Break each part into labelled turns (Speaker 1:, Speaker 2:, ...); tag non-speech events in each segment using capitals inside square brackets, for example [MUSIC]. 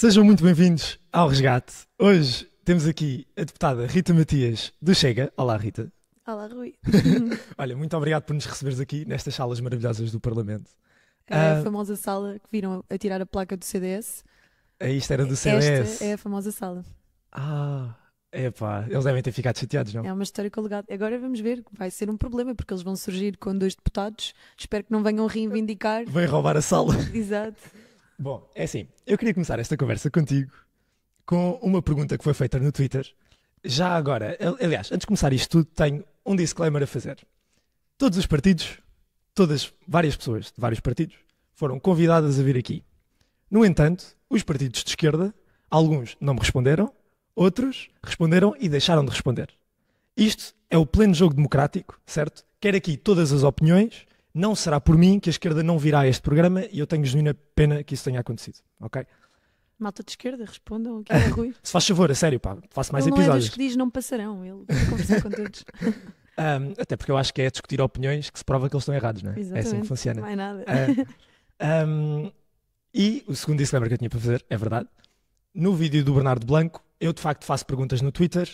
Speaker 1: Sejam muito bem-vindos ao Resgate. Hoje temos aqui a deputada Rita Matias do Chega. Olá, Rita.
Speaker 2: Olá, Rui. [LAUGHS]
Speaker 1: Olha, muito obrigado por nos receberes aqui nestas salas maravilhosas do Parlamento. É a ah,
Speaker 2: famosa sala que viram a tirar a placa do CDS. É isto era do CDS. Esta é a famosa sala.
Speaker 1: Ah, Epá, eles devem ter ficado chateados, não? É
Speaker 2: uma história com legado. Agora vamos ver, vai ser um problema, porque eles vão surgir com dois deputados. Espero que não venham reivindicar. Vem roubar a sala. Exato.
Speaker 1: Bom, é assim, eu queria começar esta conversa contigo com uma pergunta que foi feita no Twitter. Já agora, aliás, antes de começar isto tudo, tenho um disclaimer a fazer. Todos os partidos, todas, várias pessoas de vários partidos, foram convidadas a vir aqui. No entanto, os partidos de esquerda, alguns não me responderam, outros responderam e deixaram de responder. Isto é o pleno jogo democrático, certo? Quero aqui todas as opiniões, não será por mim que a esquerda não virá a este programa e eu tenho genuína pena que isso tenha acontecido, ok?
Speaker 2: Malta de esquerda, respondam aqui ao Rui.
Speaker 1: [LAUGHS] Se faz favor, a sério, pá, faço mais ele episódios. Não é dos
Speaker 2: que diz não passarão, ele conversa com todos.
Speaker 1: um, [LAUGHS] até porque eu acho que é discutir opiniões que se prova que eles estão errados, não é? Exatamente. É assim que funciona. Não é nada. Uh, ah, um, e o segundo disclaimer que eu tinha para fazer, é verdade, no vídeo do Bernardo Blanco, eu de facto faço perguntas no Twitter,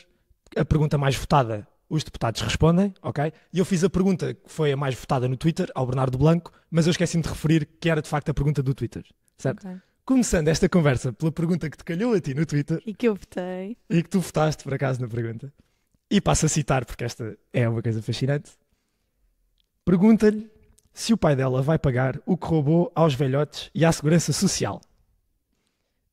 Speaker 1: a pergunta mais votada os deputados respondem, ok? E eu fiz a pergunta que foi a mais votada no Twitter, ao Bernardo Blanco, mas eu esqueci-me de referir que era de facto a pergunta do Twitter, certo? Okay. Começando esta conversa pela pergunta que te calhou a ti no Twitter. E que eu votei. E que tu votaste, por acaso, na pergunta. E passo a citar, porque esta é uma coisa fascinante. Pergunta-lhe se o pai dela vai pagar o que roubou aos velhotes e à segurança social.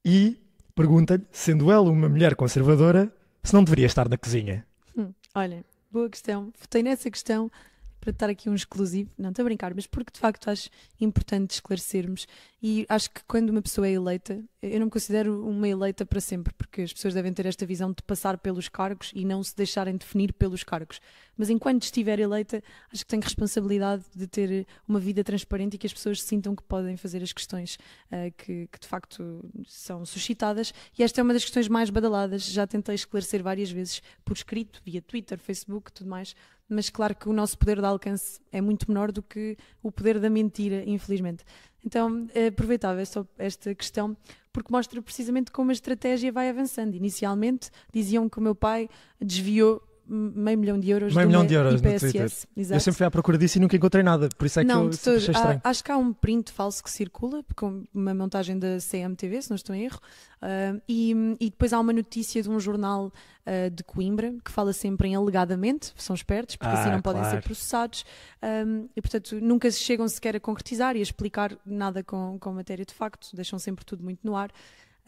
Speaker 1: E pergunta-lhe, sendo ela uma mulher conservadora, se não deveria estar na cozinha.
Speaker 2: Hum, olha, boa questão. Votei nessa questão para estar aqui um exclusivo, não estou a brincar, mas porque de facto acho importante esclarecermos e acho que quando uma pessoa é eleita, eu não me considero uma eleita para sempre, porque as pessoas devem ter esta visão de passar pelos cargos e não se deixarem definir pelos cargos. Mas enquanto estiver eleita, acho que tenho responsabilidade de ter uma vida transparente e que as pessoas sintam que podem fazer as questões uh, que, que, de facto são suscitadas. E esta é uma das questões mais badaladas, já tentei esclarecer várias vezes por escrito, via Twitter, Facebook, tudo mais. Mas claro que o nosso poder de alcance é muito menor do que o poder da mentira, infelizmente. Então eh, aproveitava esta, esta questão porque mostra precisamente como a estratégia vai avançando. Inicialmente diziam que o meu pai desviou meio milhão de euros meio milhão de euros IPSS. no Twitter. Exato. Eu sempre fui à procura
Speaker 1: disso e nunca encontrei nada, por isso é não, que eu achei estranho.
Speaker 2: Há, acho que há um print falso que circula, com é uma montagem da CMTV, se não estou em erro, uh, e, e, depois há uma notícia de um jornal uh, de Coimbra que fala sempre em alegadamente, são espertos, porque assim ah, assim não claro. podem ser processados, um, ah, e portanto nunca chegam sequer a concretizar e a explicar nada com, com matéria de facto, deixam sempre tudo muito no ar.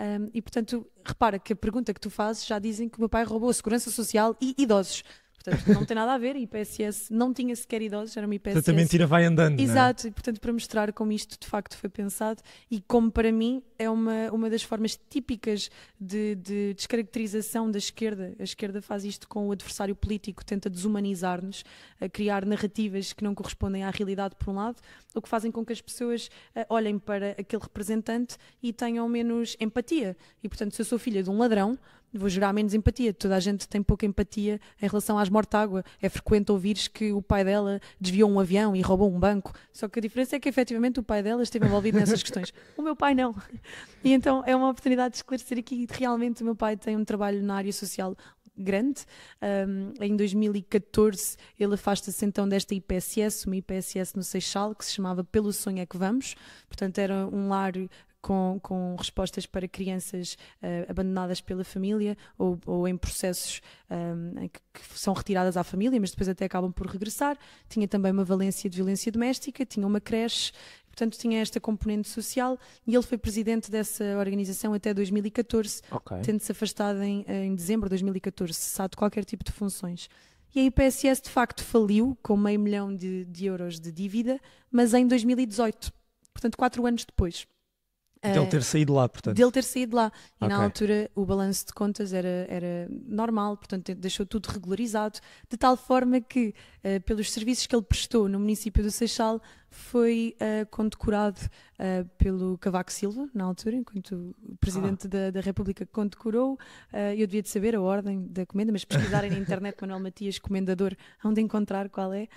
Speaker 2: Um, e portanto, repara que a pergunta que tu fazes já dizem que o meu pai roubou a segurança social e idosos. Portanto, não tem nada a ver. IPSS não tinha sequer idosos, era uma IPSS. Portanto, a mentira vai andando. É? Exato, é? e portanto, para mostrar como isto de facto foi pensado e como para mim é uma, uma das formas típicas de, de descaracterização da esquerda. A esquerda faz isto com o adversário político, tenta desumanizar-nos, a criar narrativas que não correspondem à realidade, por um lado, o que fazem com que as pessoas eh, olhem para aquele representante e tenham menos empatia. E portanto, se eu sou filha de um ladrão vou gerar menos empatia. Toda a gente tem pouca empatia em relação às água É frequente ouvires que o pai dela desviou um avião e roubou um banco. Só que a diferença é que efetivamente o pai dela esteve envolvido nessas [LAUGHS] questões. o meu pai não. E então é uma oportunidade de esclarecer aqui. Realmente o meu pai tem um trabalho na área social grande. Um, em 2014 ele afasta-se então desta IPSS, uma IPSS no Seixal, que se chamava Pelo Sonho é que Vamos. Portanto, era um lar com, com respostas para crianças uh, abandonadas pela família ou, ou em processos um, ehm, que, que, são retiradas à família, mas depois até acabam por regressar. Tinha também uma valência de violência doméstica, tinha uma creche, portanto tinha esta componente social e ele foi presidente dessa organização até 2014, okay. tendo-se afastado em, em dezembro de 2014, cessado de qualquer tipo de funções. E a IPSS de facto faliu com meio milhão de, de euros de dívida, mas em 2018, portanto, quatro anos depois de ele eh, ter saído lá, portanto. de ele ter saído lá. E okay. na altura o balanço de contas era, era normal, portanto deixou tudo regularizado, de tal forma que, uh, pelos serviços que ele prestou no município do Seixal, foi uh, condecorado uh, pelo Cavaco Silva, na altura, enquanto o Presidente ah. da, da, República condecorou. eu devia de saber a ordem da comenda, mas pesquisarem na [LAUGHS] internet Manuel Matias, comendador, onde encontrar qual é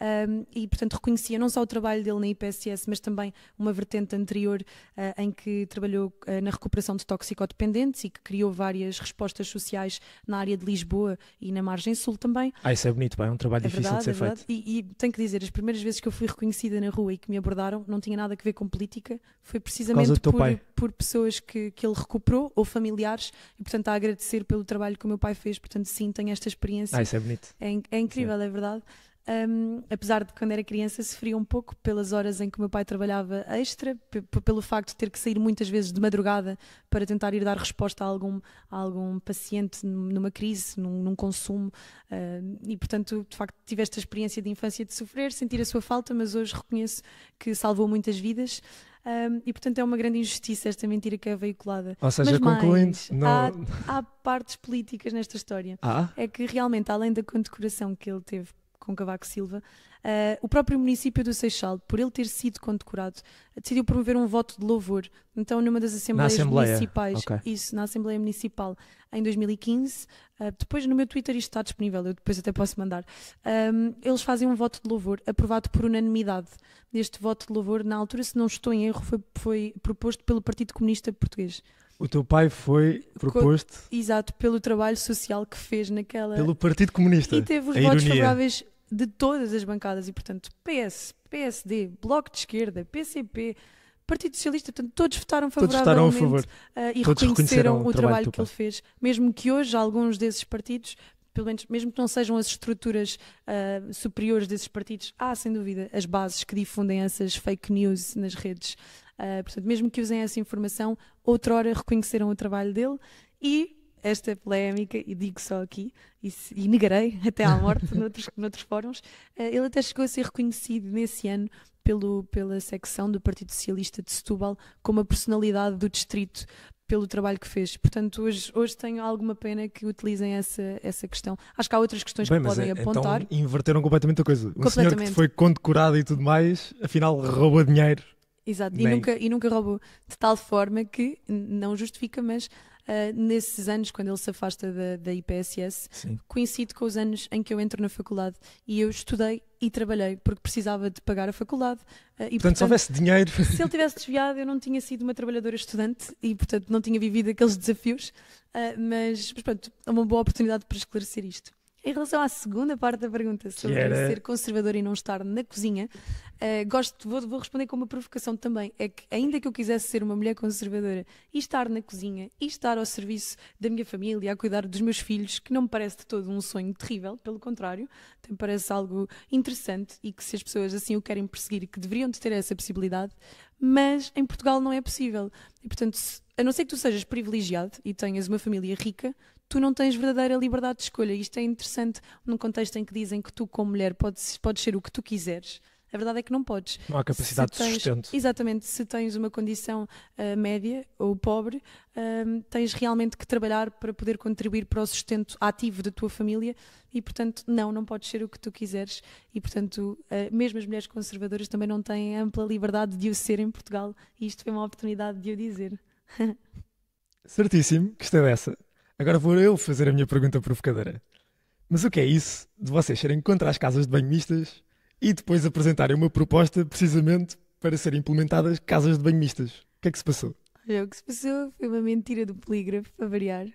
Speaker 2: um, e, portanto, reconhecia não só o trabalho dele na IPSS, mas também uma vertente anterior uh, em que trabalhou uh, na recuperação de toxicodependentes e que criou várias respostas sociais na área de Lisboa e na margem sul também. Ah, isso é bonito, é um trabalho é difícil verdade, de ser é feito. E, e tenho que dizer, as primeiras vezes que eu fui reconhecida na rua e que me abordaram não tinha nada a ver com política, foi precisamente por, por, por pessoas que, que ele recuperou ou familiares e, portanto, a agradecer pelo trabalho que o meu pai fez. Portanto, sim, tenho esta experiência. Ah, isso é bonito. É, é incrível, sim. é verdade. Um, apesar de quando era criança sofria um pouco pelas horas em que o meu pai trabalhava extra, pelo facto de ter que sair muitas vezes de madrugada para tentar ir dar resposta a algum, a algum paciente numa crise, num, num consumo, uh, e portanto, de facto, tive esta experiência de infância de sofrer, sentir a sua falta, mas hoje reconheço que salvou muitas vidas. Um, e portanto é uma grande injustiça esta mentira que é veiculada. Ou seja, Mas concluindo, mais, não... há, há, partes políticas nesta história. Ah? É que realmente, além da condecoração que ele teve com Cavaco Silva, uh, o próprio município do Seixal, por ele ter sido condecorado, decidiu promover um voto de louvor. Então, numa das assembleias Assembleia. municipais, okay. isso, na Assembleia Municipal, em 2015, uh, eh, depois no meu Twitter isto está disponível, eu depois até posso mandar, um, ehm, eles fazem um voto de louvor, aprovado por unanimidade. Este voto de louvor, na altura, se não estou em erro, foi, foi proposto pelo Partido Comunista Português.
Speaker 1: O teu pai foi proposto.
Speaker 2: Exato, pelo trabalho social que fez naquela. Pelo Partido
Speaker 1: Comunista. E teve os a votos ironia. favoráveis
Speaker 2: de todas as bancadas e, portanto, PS, PSD, Bloco de Esquerda, PCP, Partido Socialista, portanto, todos votaram favoravelmente todos votaram uh, e todos reconheceram, o, trabalho, que ele fez. Mesmo que hoje alguns desses partidos, pelo menos, mesmo que não sejam as estruturas uh, superiores desses partidos, há sem dúvida as bases que difundem essas fake news nas redes Uh, portanto, mesmo que usem essa informação, outrora reconheceram o trabalho dele e esta polémica, e digo só aqui, e, e negarei [LAUGHS] até à morte noutros, noutros fóruns, uh, ele até chegou a ser reconhecido nesse ano pelo, pela secção do Partido Socialista de Setúbal como a personalidade do distrito pelo trabalho que fez. Portanto, hoje, hoje tenho alguma pena que utilizem essa, essa questão. Acho que há outras questões Bem, que podem é, então, apontar. Então inverteram completamente a coisa. O Um senhor que foi
Speaker 1: condecorado e tudo mais, afinal rouba dinheiro Exato, e nunca,
Speaker 2: e nunca roubou. De tal forma que, não justifica, mas uh, nesses anos, quando ele se afasta da, da IPSS, Sim. coincide com os anos em que eu entro na faculdade e eu estudei e trabalhei porque precisava de pagar a faculdade. Uh, e, portanto, portanto, se houvesse dinheiro. [LAUGHS] Se ele tivesse desviado, eu não tinha sido uma trabalhadora estudante e, portanto, não tinha vivido aqueles desafios. Uh, mas, mas, pronto, é uma boa oportunidade para esclarecer isto. Em relação à segunda parte da pergunta sobre era... ser conservador e não estar na cozinha, uh, gosto, vou, vou, responder com uma provocação também. É que, ainda que eu quisesse ser uma mulher conservadora e estar na cozinha e estar ao serviço da minha família, a cuidar dos meus filhos, que não me parece de todo um sonho terrível, pelo contrário, me parece algo interessante e que se as pessoas assim o querem perseguir, que deveriam de ter essa possibilidade, mas em Portugal não é possível. E portanto, se, a não ser que tu sejas privilegiado e tenhas uma família rica, tu não tens verdadeira liberdade de escolha. Isto é interessante num contexto em que dizem que tu, como mulher, podes, podes ser o que tu quiseres. A verdade é que não podes. Não há capacidade tens, de sustento. Exatamente. Se tens uma condição uh, média ou pobre, uh, tens realmente que trabalhar para poder contribuir para o sustento ativo da tua família e, portanto, não, não podes ser o que tu quiseres. E, portanto, uh, mesmo as mulheres conservadoras também não têm ampla liberdade de o ser em Portugal. E isto foi uma oportunidade de o dizer. [LAUGHS]
Speaker 1: Certíssimo, gostei essa? Agora vou eu fazer a minha pergunta provocadora. Mas o que é isso de vocês serem contra as casas de banho mistas e depois apresentarem uma proposta precisamente para serem implementadas casas de banho mistas? O que é que se passou?
Speaker 2: Olha, o que se passou foi uma mentira do polígrafo, a variar,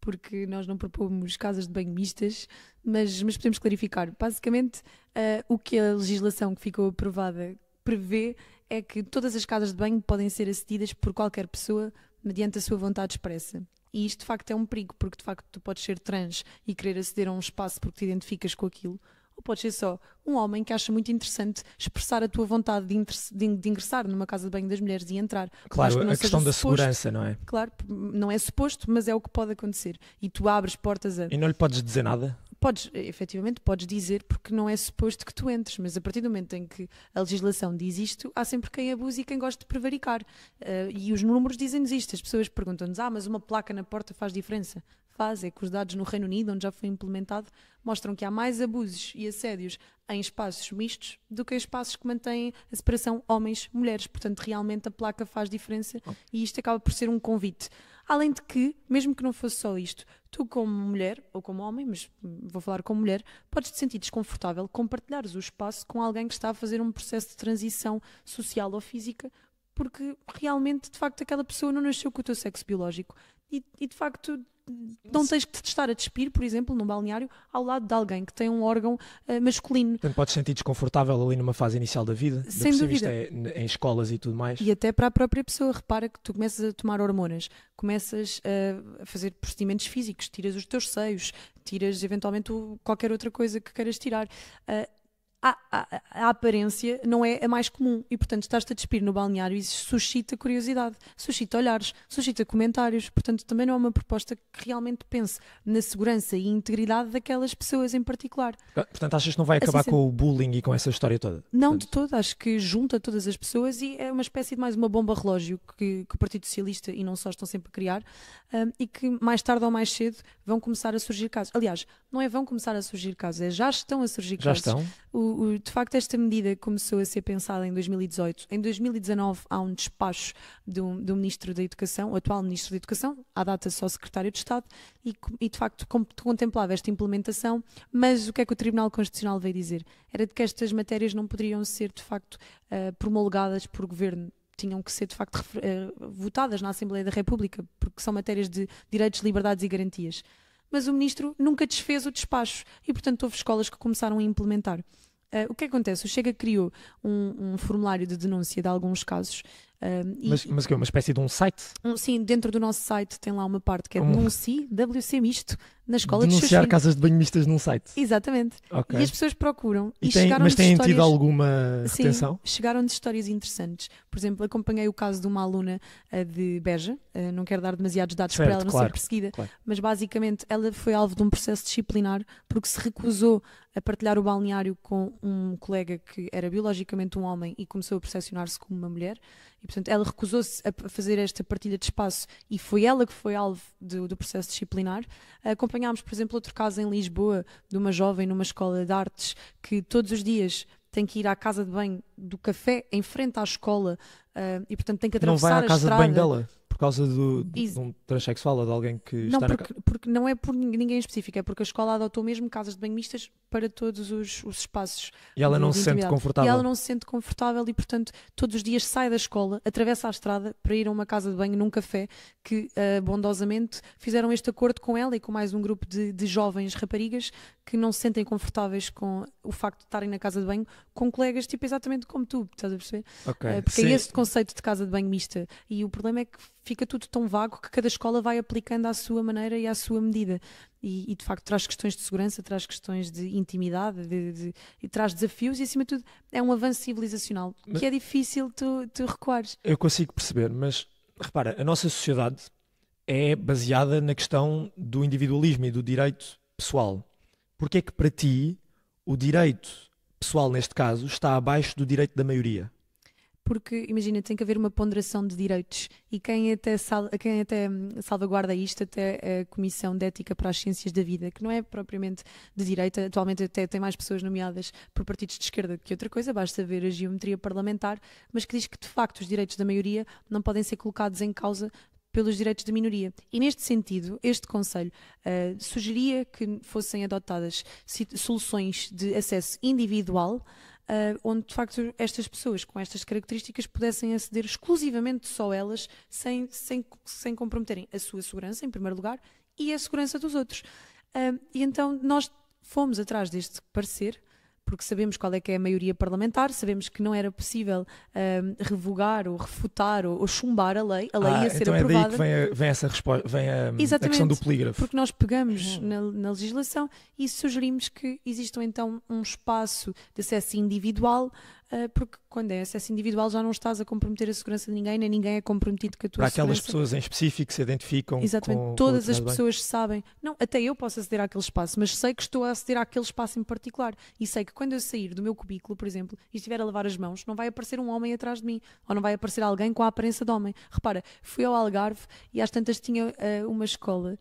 Speaker 2: porque nós não propomos casas de banho mistas, mas, mas podemos clarificar. Basicamente, uh, o que a legislação que ficou aprovada prevê é que todas as casas de banho podem ser acedidas por qualquer pessoa mediante a sua vontade expressa. E isto de facto é um perigo, porque de facto tu podes ser trans e querer aceder a um espaço porque te identificas com aquilo, ou podes ser só um homem que acha muito interessante expressar a tua vontade de, de, de ingressar numa casa de banho das mulheres e entrar. Claro, que a questão da suposto. segurança, não é? Claro, não é suposto, mas é o que pode acontecer. E tu abres portas a. E não lhe podes dizer nada? podes, efetivamente, podes dizer porque não é suposto que tu entres, mas a partir do momento em que a legislação diz isto, há sempre quem abusa e quem gosta de prevaricar. Uh, e os números dizem-nos isto. As pessoas perguntam-nos: ah, mas uma placa na porta faz diferença? Faz, é que os dados no Reino Unido, onde já foi implementado, mostram que há mais abusos e assédios em espaços mistos do que em espaços que mantêm a separação homens-mulheres. Portanto, realmente a placa faz diferença oh. e isto acaba por ser um convite. Além de que, mesmo que não fosse só isto, tu, como mulher ou como homem, mas vou falar como mulher, podes te sentir desconfortável compartilhares o espaço com alguém que está a fazer um processo de transição social ou física, porque realmente, de facto, aquela pessoa não nasceu com o teu sexo biológico. E, e de facto, não tens que te estar a despir, por exemplo, num balneário, ao lado de alguém que tem um órgão uh, masculino.
Speaker 1: Portanto, podes sentir desconfortável ali numa fase inicial da vida, sem dúvida. É, em escolas e tudo mais. E
Speaker 2: até para a própria pessoa, repara que tu começas a tomar hormonas, começas eh, a fazer procedimentos físicos, tiras os teus seios, tiras eventualmente qualquer outra coisa que queiras tirar. Uh, a, a, a, aparência não é a mais comum e, portanto, estás-te a despir no balneário e isso suscita curiosidade, suscita olhares, suscita comentários. Portanto, também não é uma proposta que realmente pense na segurança e integridade daquelas pessoas em particular.
Speaker 1: Ah, portanto, achas que não vai assim acabar assim, com o bullying e com essa história toda?
Speaker 2: Não, portanto... de todo. Acho que junta todas as pessoas e é uma espécie de mais uma bomba relógio que, que o Partido Socialista e não só estão sempre a criar um, ah, e que mais tarde ou mais cedo vão começar a surgir casos. Aliás, não é vão começar a surgir casos, é já estão a surgir casos. Já estão. O, o, de facto, esta medida começou a ser pensada em 2018. Em 2019, há um despacho do, do Ministro da Educação, o atual Ministro da Educação, à data só Secretário de Estado, e, e de facto contemplava esta implementação. Mas o que é que o Tribunal Constitucional veio dizer? Era de que estas matérias não poderiam ser, de facto, eh, promulgadas por governo tinham que ser de facto eh, votadas na Assembleia da República, porque são matérias de direitos, liberdades e garantias. Mas o ministro nunca desfez o despacho e, portanto, houve escolas que começaram a implementar. Uh, o que acontece? O Chega criou um, um formulário de denúncia de alguns casos. Uh, ehm, mas, e, mas que é uma espécie de um site? Um, sim, dentro do nosso site tem lá uma parte que é um... denuncie, WC misto, na escola Denunciar dos seus casas de banho mistas num site. Exatamente. Okay. E as pessoas procuram. E, e tem, mas têm histórias... tido alguma retenção? Sim, chegaram de histórias interessantes. Por exemplo, acompanhei o caso de uma aluna uh, de Beja, uh, não quero dar demasiados dados certo, para ela não claro, ser perseguida, claro. mas basicamente ela foi alvo de um processo disciplinar porque se recusou a partilhar o balneário com um colega que era biologicamente um homem e começou a percepcionar-se como uma mulher. E, portanto, ela recusou-se a fazer esta partilha de espaço e foi ela que foi alvo do, do processo disciplinar. Acompanhei apanhámos, por exemplo, outro caso em Lisboa, de uma jovem numa escola de artes que todos os dias tem que ir à casa de banho do café em frente à escola uh, e, portanto, tem que atravessar a estrada. Não vai à casa de banho dela?
Speaker 1: Por causa do, de, um transexual ou de alguém que não, está porque,
Speaker 2: na... porque não é por ninguém em específico, é porque a escola adotou mesmo casas de banho mistas para todos os, os espaços. E ela não se sente confortável. E ela não se sente confortável e, portanto, todos os dias sai da escola, atravessa a estrada para ir a uma casa de banho num café que, uh, bondosamente, fizeram este acordo com ela e com mais um grupo de, de jovens raparigas que não se sentem confortáveis com o facto de estarem na casa de banho com colegas, tipo exatamente como tu, estás a perceber? Okay. Eh, porque é Sim. é esse conceito de casa de banho mista. E o problema é que fica tudo tão vago que cada escola vai aplicando à sua maneira e à sua medida. E, e de facto traz questões de segurança, traz questões de intimidade, de, de, e traz desafios e acima de tudo é um avanço civilizacional mas, que é difícil tu, tu recuares. Eu
Speaker 1: consigo perceber, mas repara, a nossa sociedade é baseada na questão do individualismo e do direito pessoal porque é que para ti o direito pessoal, neste caso, está abaixo do direito da maioria?
Speaker 2: Porque, imagina, tem que haver uma ponderação de direitos e quem até, sal, quem até hum, salvaguarda isto até a Comissão de Ética para as Ciências da Vida, que não é propriamente de direita, atualmente até tem mais pessoas nomeadas por partidos de esquerda que outra coisa, basta ver a geometria parlamentar, mas que diz que de facto os direitos da maioria não podem ser colocados em causa pelos direitos da minoria. E neste sentido, este Conselho uh, sugeria que fossem adotadas soluções de acesso individual. Uh, onde de facto estas pessoas com estas características pudessem aceder exclusivamente só elas, sem, sem, sem comprometerem a sua segurança, em primeiro lugar, e a segurança dos outros. Uh, e então nós fomos atrás deste parecer porque sabemos qual é que é a maioria parlamentar, sabemos que não era possível um, revogar ou refutar ou, ou, chumbar a lei, a lei ah, ia ser então aprovada. É daí que vem,
Speaker 1: a, vem essa resposta, vem a, a questão do polígrafo.
Speaker 2: Porque nós pegamos uhum. na, na, legislação e sugerimos que existam então um espaço de acesso individual ah, porque quando é acesso individual já não estás a comprometer a segurança de ninguém, nem ninguém é comprometido com a tua Para aquelas segurança. pessoas em
Speaker 1: específico que se identificam. Exatamente, com, todas com as pessoas
Speaker 2: bem. sabem. Não, até eu posso aceder àquele espaço, mas sei que estou a aceder àquele espaço em particular. E sei que quando eu sair do meu cubículo, por exemplo, e estiver a lavar as mãos, não vai aparecer um homem atrás de mim, ou não vai aparecer alguém com a aparência de homem. Repara, fui ao Algarve e às tantas tinha uh, uma escola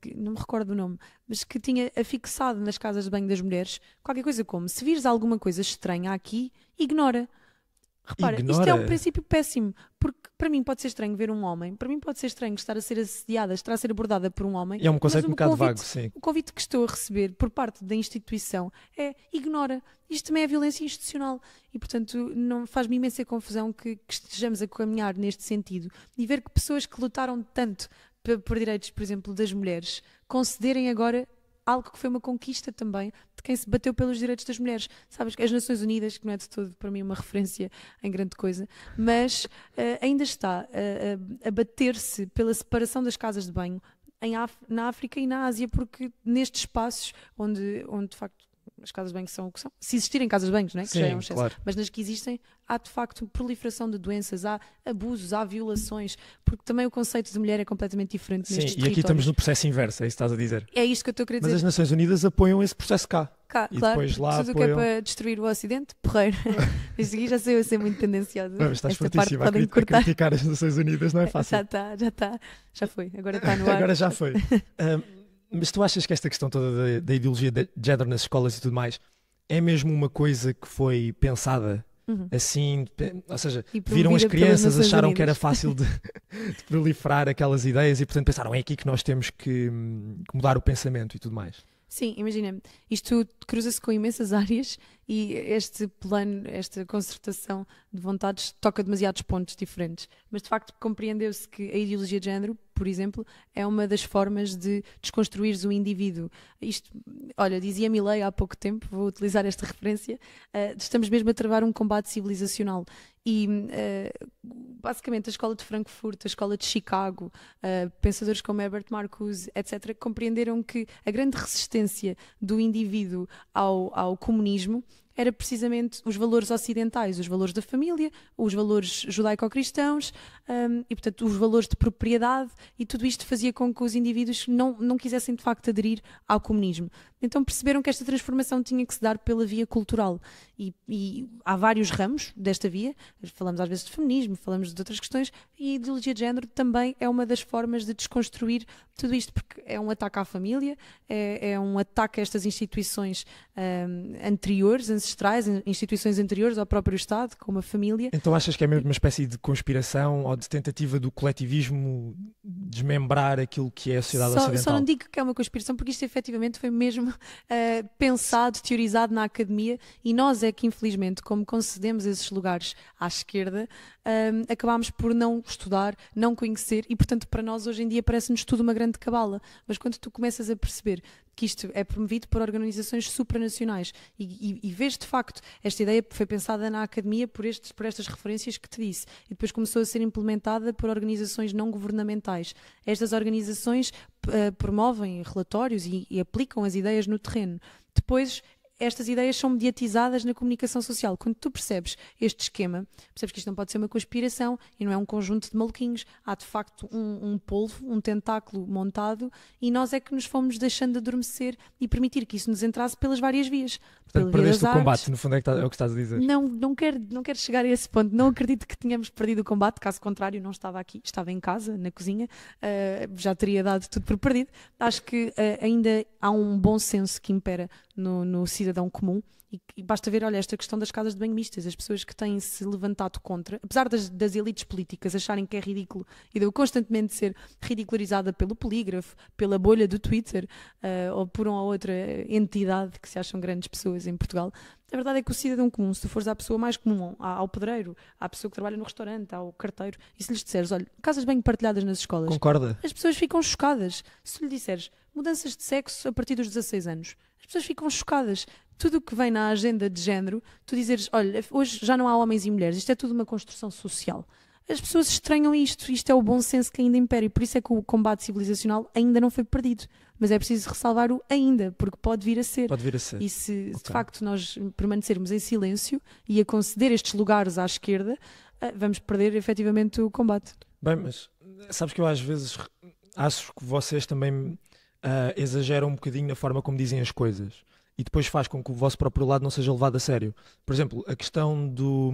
Speaker 2: que, não me recordo o nome, mas que tinha afixado nas casas de banho das mulheres qualquer coisa como: se vires alguma coisa estranha aqui, ignora.
Speaker 1: Repara, ignora. isto é um princípio
Speaker 2: péssimo, porque para mim pode ser estranho ver um homem, para mim pode ser estranho estar a ser assediada, estar a ser abordada por um homem. E é um conceito um bocado vago, sim. O convite que estou a receber por parte da instituição é ignora. Isto também é violência institucional e, portanto, não faz-me imensa confusão que, que, estejamos a caminhar neste sentido e ver que pessoas que lutaram tanto por direitos, por exemplo, das mulheres, concederem agora algo que foi uma conquista também de quem se bateu pelos direitos das mulheres. Sabes que as Nações Unidas, que não é de todo para mim uma referência em grande coisa, mas uh, ainda está a, a bater-se pela separação das casas de banho na África e na Ásia, porque nestes espaços onde, onde de facto as casas de banho são o que são. Se existirem casas de banhos, não é? Que Sim, já é um excesso. Claro. Mas nas que existem, há de facto proliferação de doenças, há abusos, há violações, porque também o conceito de mulher é completamente diferente Sim, e aqui estamos no
Speaker 1: processo inverso, é isso que estás a dizer. É isto que eu estou a querer dizer. Mas as Nações Unidas apoiam esse processo cá. Cá, e claro, depois lá o que é para
Speaker 2: destruir o Ocidente, porreiro. Isso [LAUGHS] aqui já sei eu ser muito tendenciosa. Não, estás Esta fortíssima parte, a, cortar. a criticar as Nações Unidas, não é fácil. Já está, já está, já foi, agora está no [LAUGHS] ar. agora já foi.
Speaker 1: Um, [LAUGHS] Mas tu achas que esta questão toda da, da ideologia de género nas escolas e tudo mais é mesmo uma coisa que foi pensada uhum. assim? Ou seja, viram as crianças, acharam que era fácil de, [LAUGHS] de, proliferar aquelas ideias e, portanto, pensaram é aqui que nós temos que, hum, que mudar o pensamento e tudo mais.
Speaker 2: Sim, imagina, isto cruza-se com imensas áreas e este plano, esta concertação de vontades toca demasiados pontos diferentes. Mas de facto compreendeu-se que a ideologia de género, por exemplo, é uma das formas de desconstruir o indivíduo. Isto, olha, dizia Milley há pouco tempo, vou utilizar esta referência, uh, estamos mesmo a travar um combate civilizacional e uh, basicamente a escola de Frankfurt, a escola de Chicago, uh, pensadores como Herbert Marcuse, etc., compreenderam que a grande resistência do indivíduo ao, ao comunismo era precisamente os valores ocidentais, os valores da família, os valores judaico-cristãos um, ehm, e, portanto, os valores de propriedade, e tudo isto fazia com que os indivíduos não, não quisessem de facto aderir ao comunismo. Então perceberam que esta transformação tinha que se dar pela via cultural e, e, há vários ramos desta via. Falamos às vezes de feminismo, falamos de outras questões e a ideologia de género também é uma das formas de desconstruir tudo isto, porque é um ataque à família, é, é um ataque a estas instituições um, anteriores, ancestrais, instituições anteriores ao próprio Estado, como a família.
Speaker 1: Então achas que é mesmo uma espécie de conspiração ou de tentativa do coletivismo desmembrar aquilo que é a sociedade só, ocidental? Só não
Speaker 2: digo que é uma conspiração, porque isto efetivamente foi mesmo uh, [LAUGHS] pensado, teorizado na academia e nós é é que, infelizmente, como concedemos esses lugares à esquerda, um, acabámos por não estudar, não conhecer, e, portanto, para nós hoje em dia parece-nos tudo uma grande cabala. Mas quando tu começas a perceber que isto é promovido por organizações supranacionais e, e, e vês de facto, esta ideia foi pensada na academia por, estes, por estas referências que te disse e depois começou a ser implementada por organizações não governamentais. Estas organizações uh, promovem relatórios e, e aplicam as ideias no terreno. Depois estas ideias são mediatizadas na comunicação social. Quando tu percebes este esquema, percebes que isto não pode ser uma conspiração e não é um conjunto de maluquinhos. Há de facto um, um polvo, um tentáculo montado e nós é que nos fomos deixando adormecer e permitir que isso nos entrasse pelas várias vias. Portanto, perdeste o combate,
Speaker 1: no fundo é, que, tá, é, o que estás a dizer.
Speaker 2: Não, não quero, não quero chegar a esse ponto. Não acredito que tínhamos perdido o combate, caso contrário, não estava aqui, estava em casa, na cozinha, uh, já teria dado tudo por perdido. Acho que uh, ainda há um bom senso que impera no, no cidadão comum e, e, basta ver, olha, esta questão das casas de banho mistas, as pessoas que têm se levantado contra, apesar das, das elites políticas acharem que é ridículo e de eu constantemente ser ridicularizada pelo polígrafo, pela bolha do Twitter uh, ou por uma ou outra entidade que se acham grandes pessoas em Portugal, a verdade é que o cidadão comum, se tu fores à pessoa mais comum, ao pedreiro, à pessoa que trabalha no restaurante, ao carteiro, e se lhes disseres, olha, casas bem partilhadas nas escolas, Concorda? as pessoas ficam chocadas. Se lhe disseres mudanças de sexo a partir dos 16 anos, as pessoas ficam chocadas tudo o que vem na agenda de género, tu dizeres, olha, hoje já não há homens e mulheres, isto é tudo uma construção social. As pessoas estranham isto, isto é o bom senso que ainda impera e por isso é que o combate civilizacional ainda não foi perdido. Mas é preciso ressalvar o ainda, porque pode vir a ser. Pode vir a ser. E se okay. de facto nós permanecermos em silêncio e a conceder estes lugares à esquerda, eh, vamos perder efetivamente o combate.
Speaker 1: Bem, mas sabes que eu às vezes acho que vocês também uh, exageram um bocadinho na forma como dizem as coisas e depois faz com que o vosso próprio lado não seja levado a sério. Por exemplo, a questão do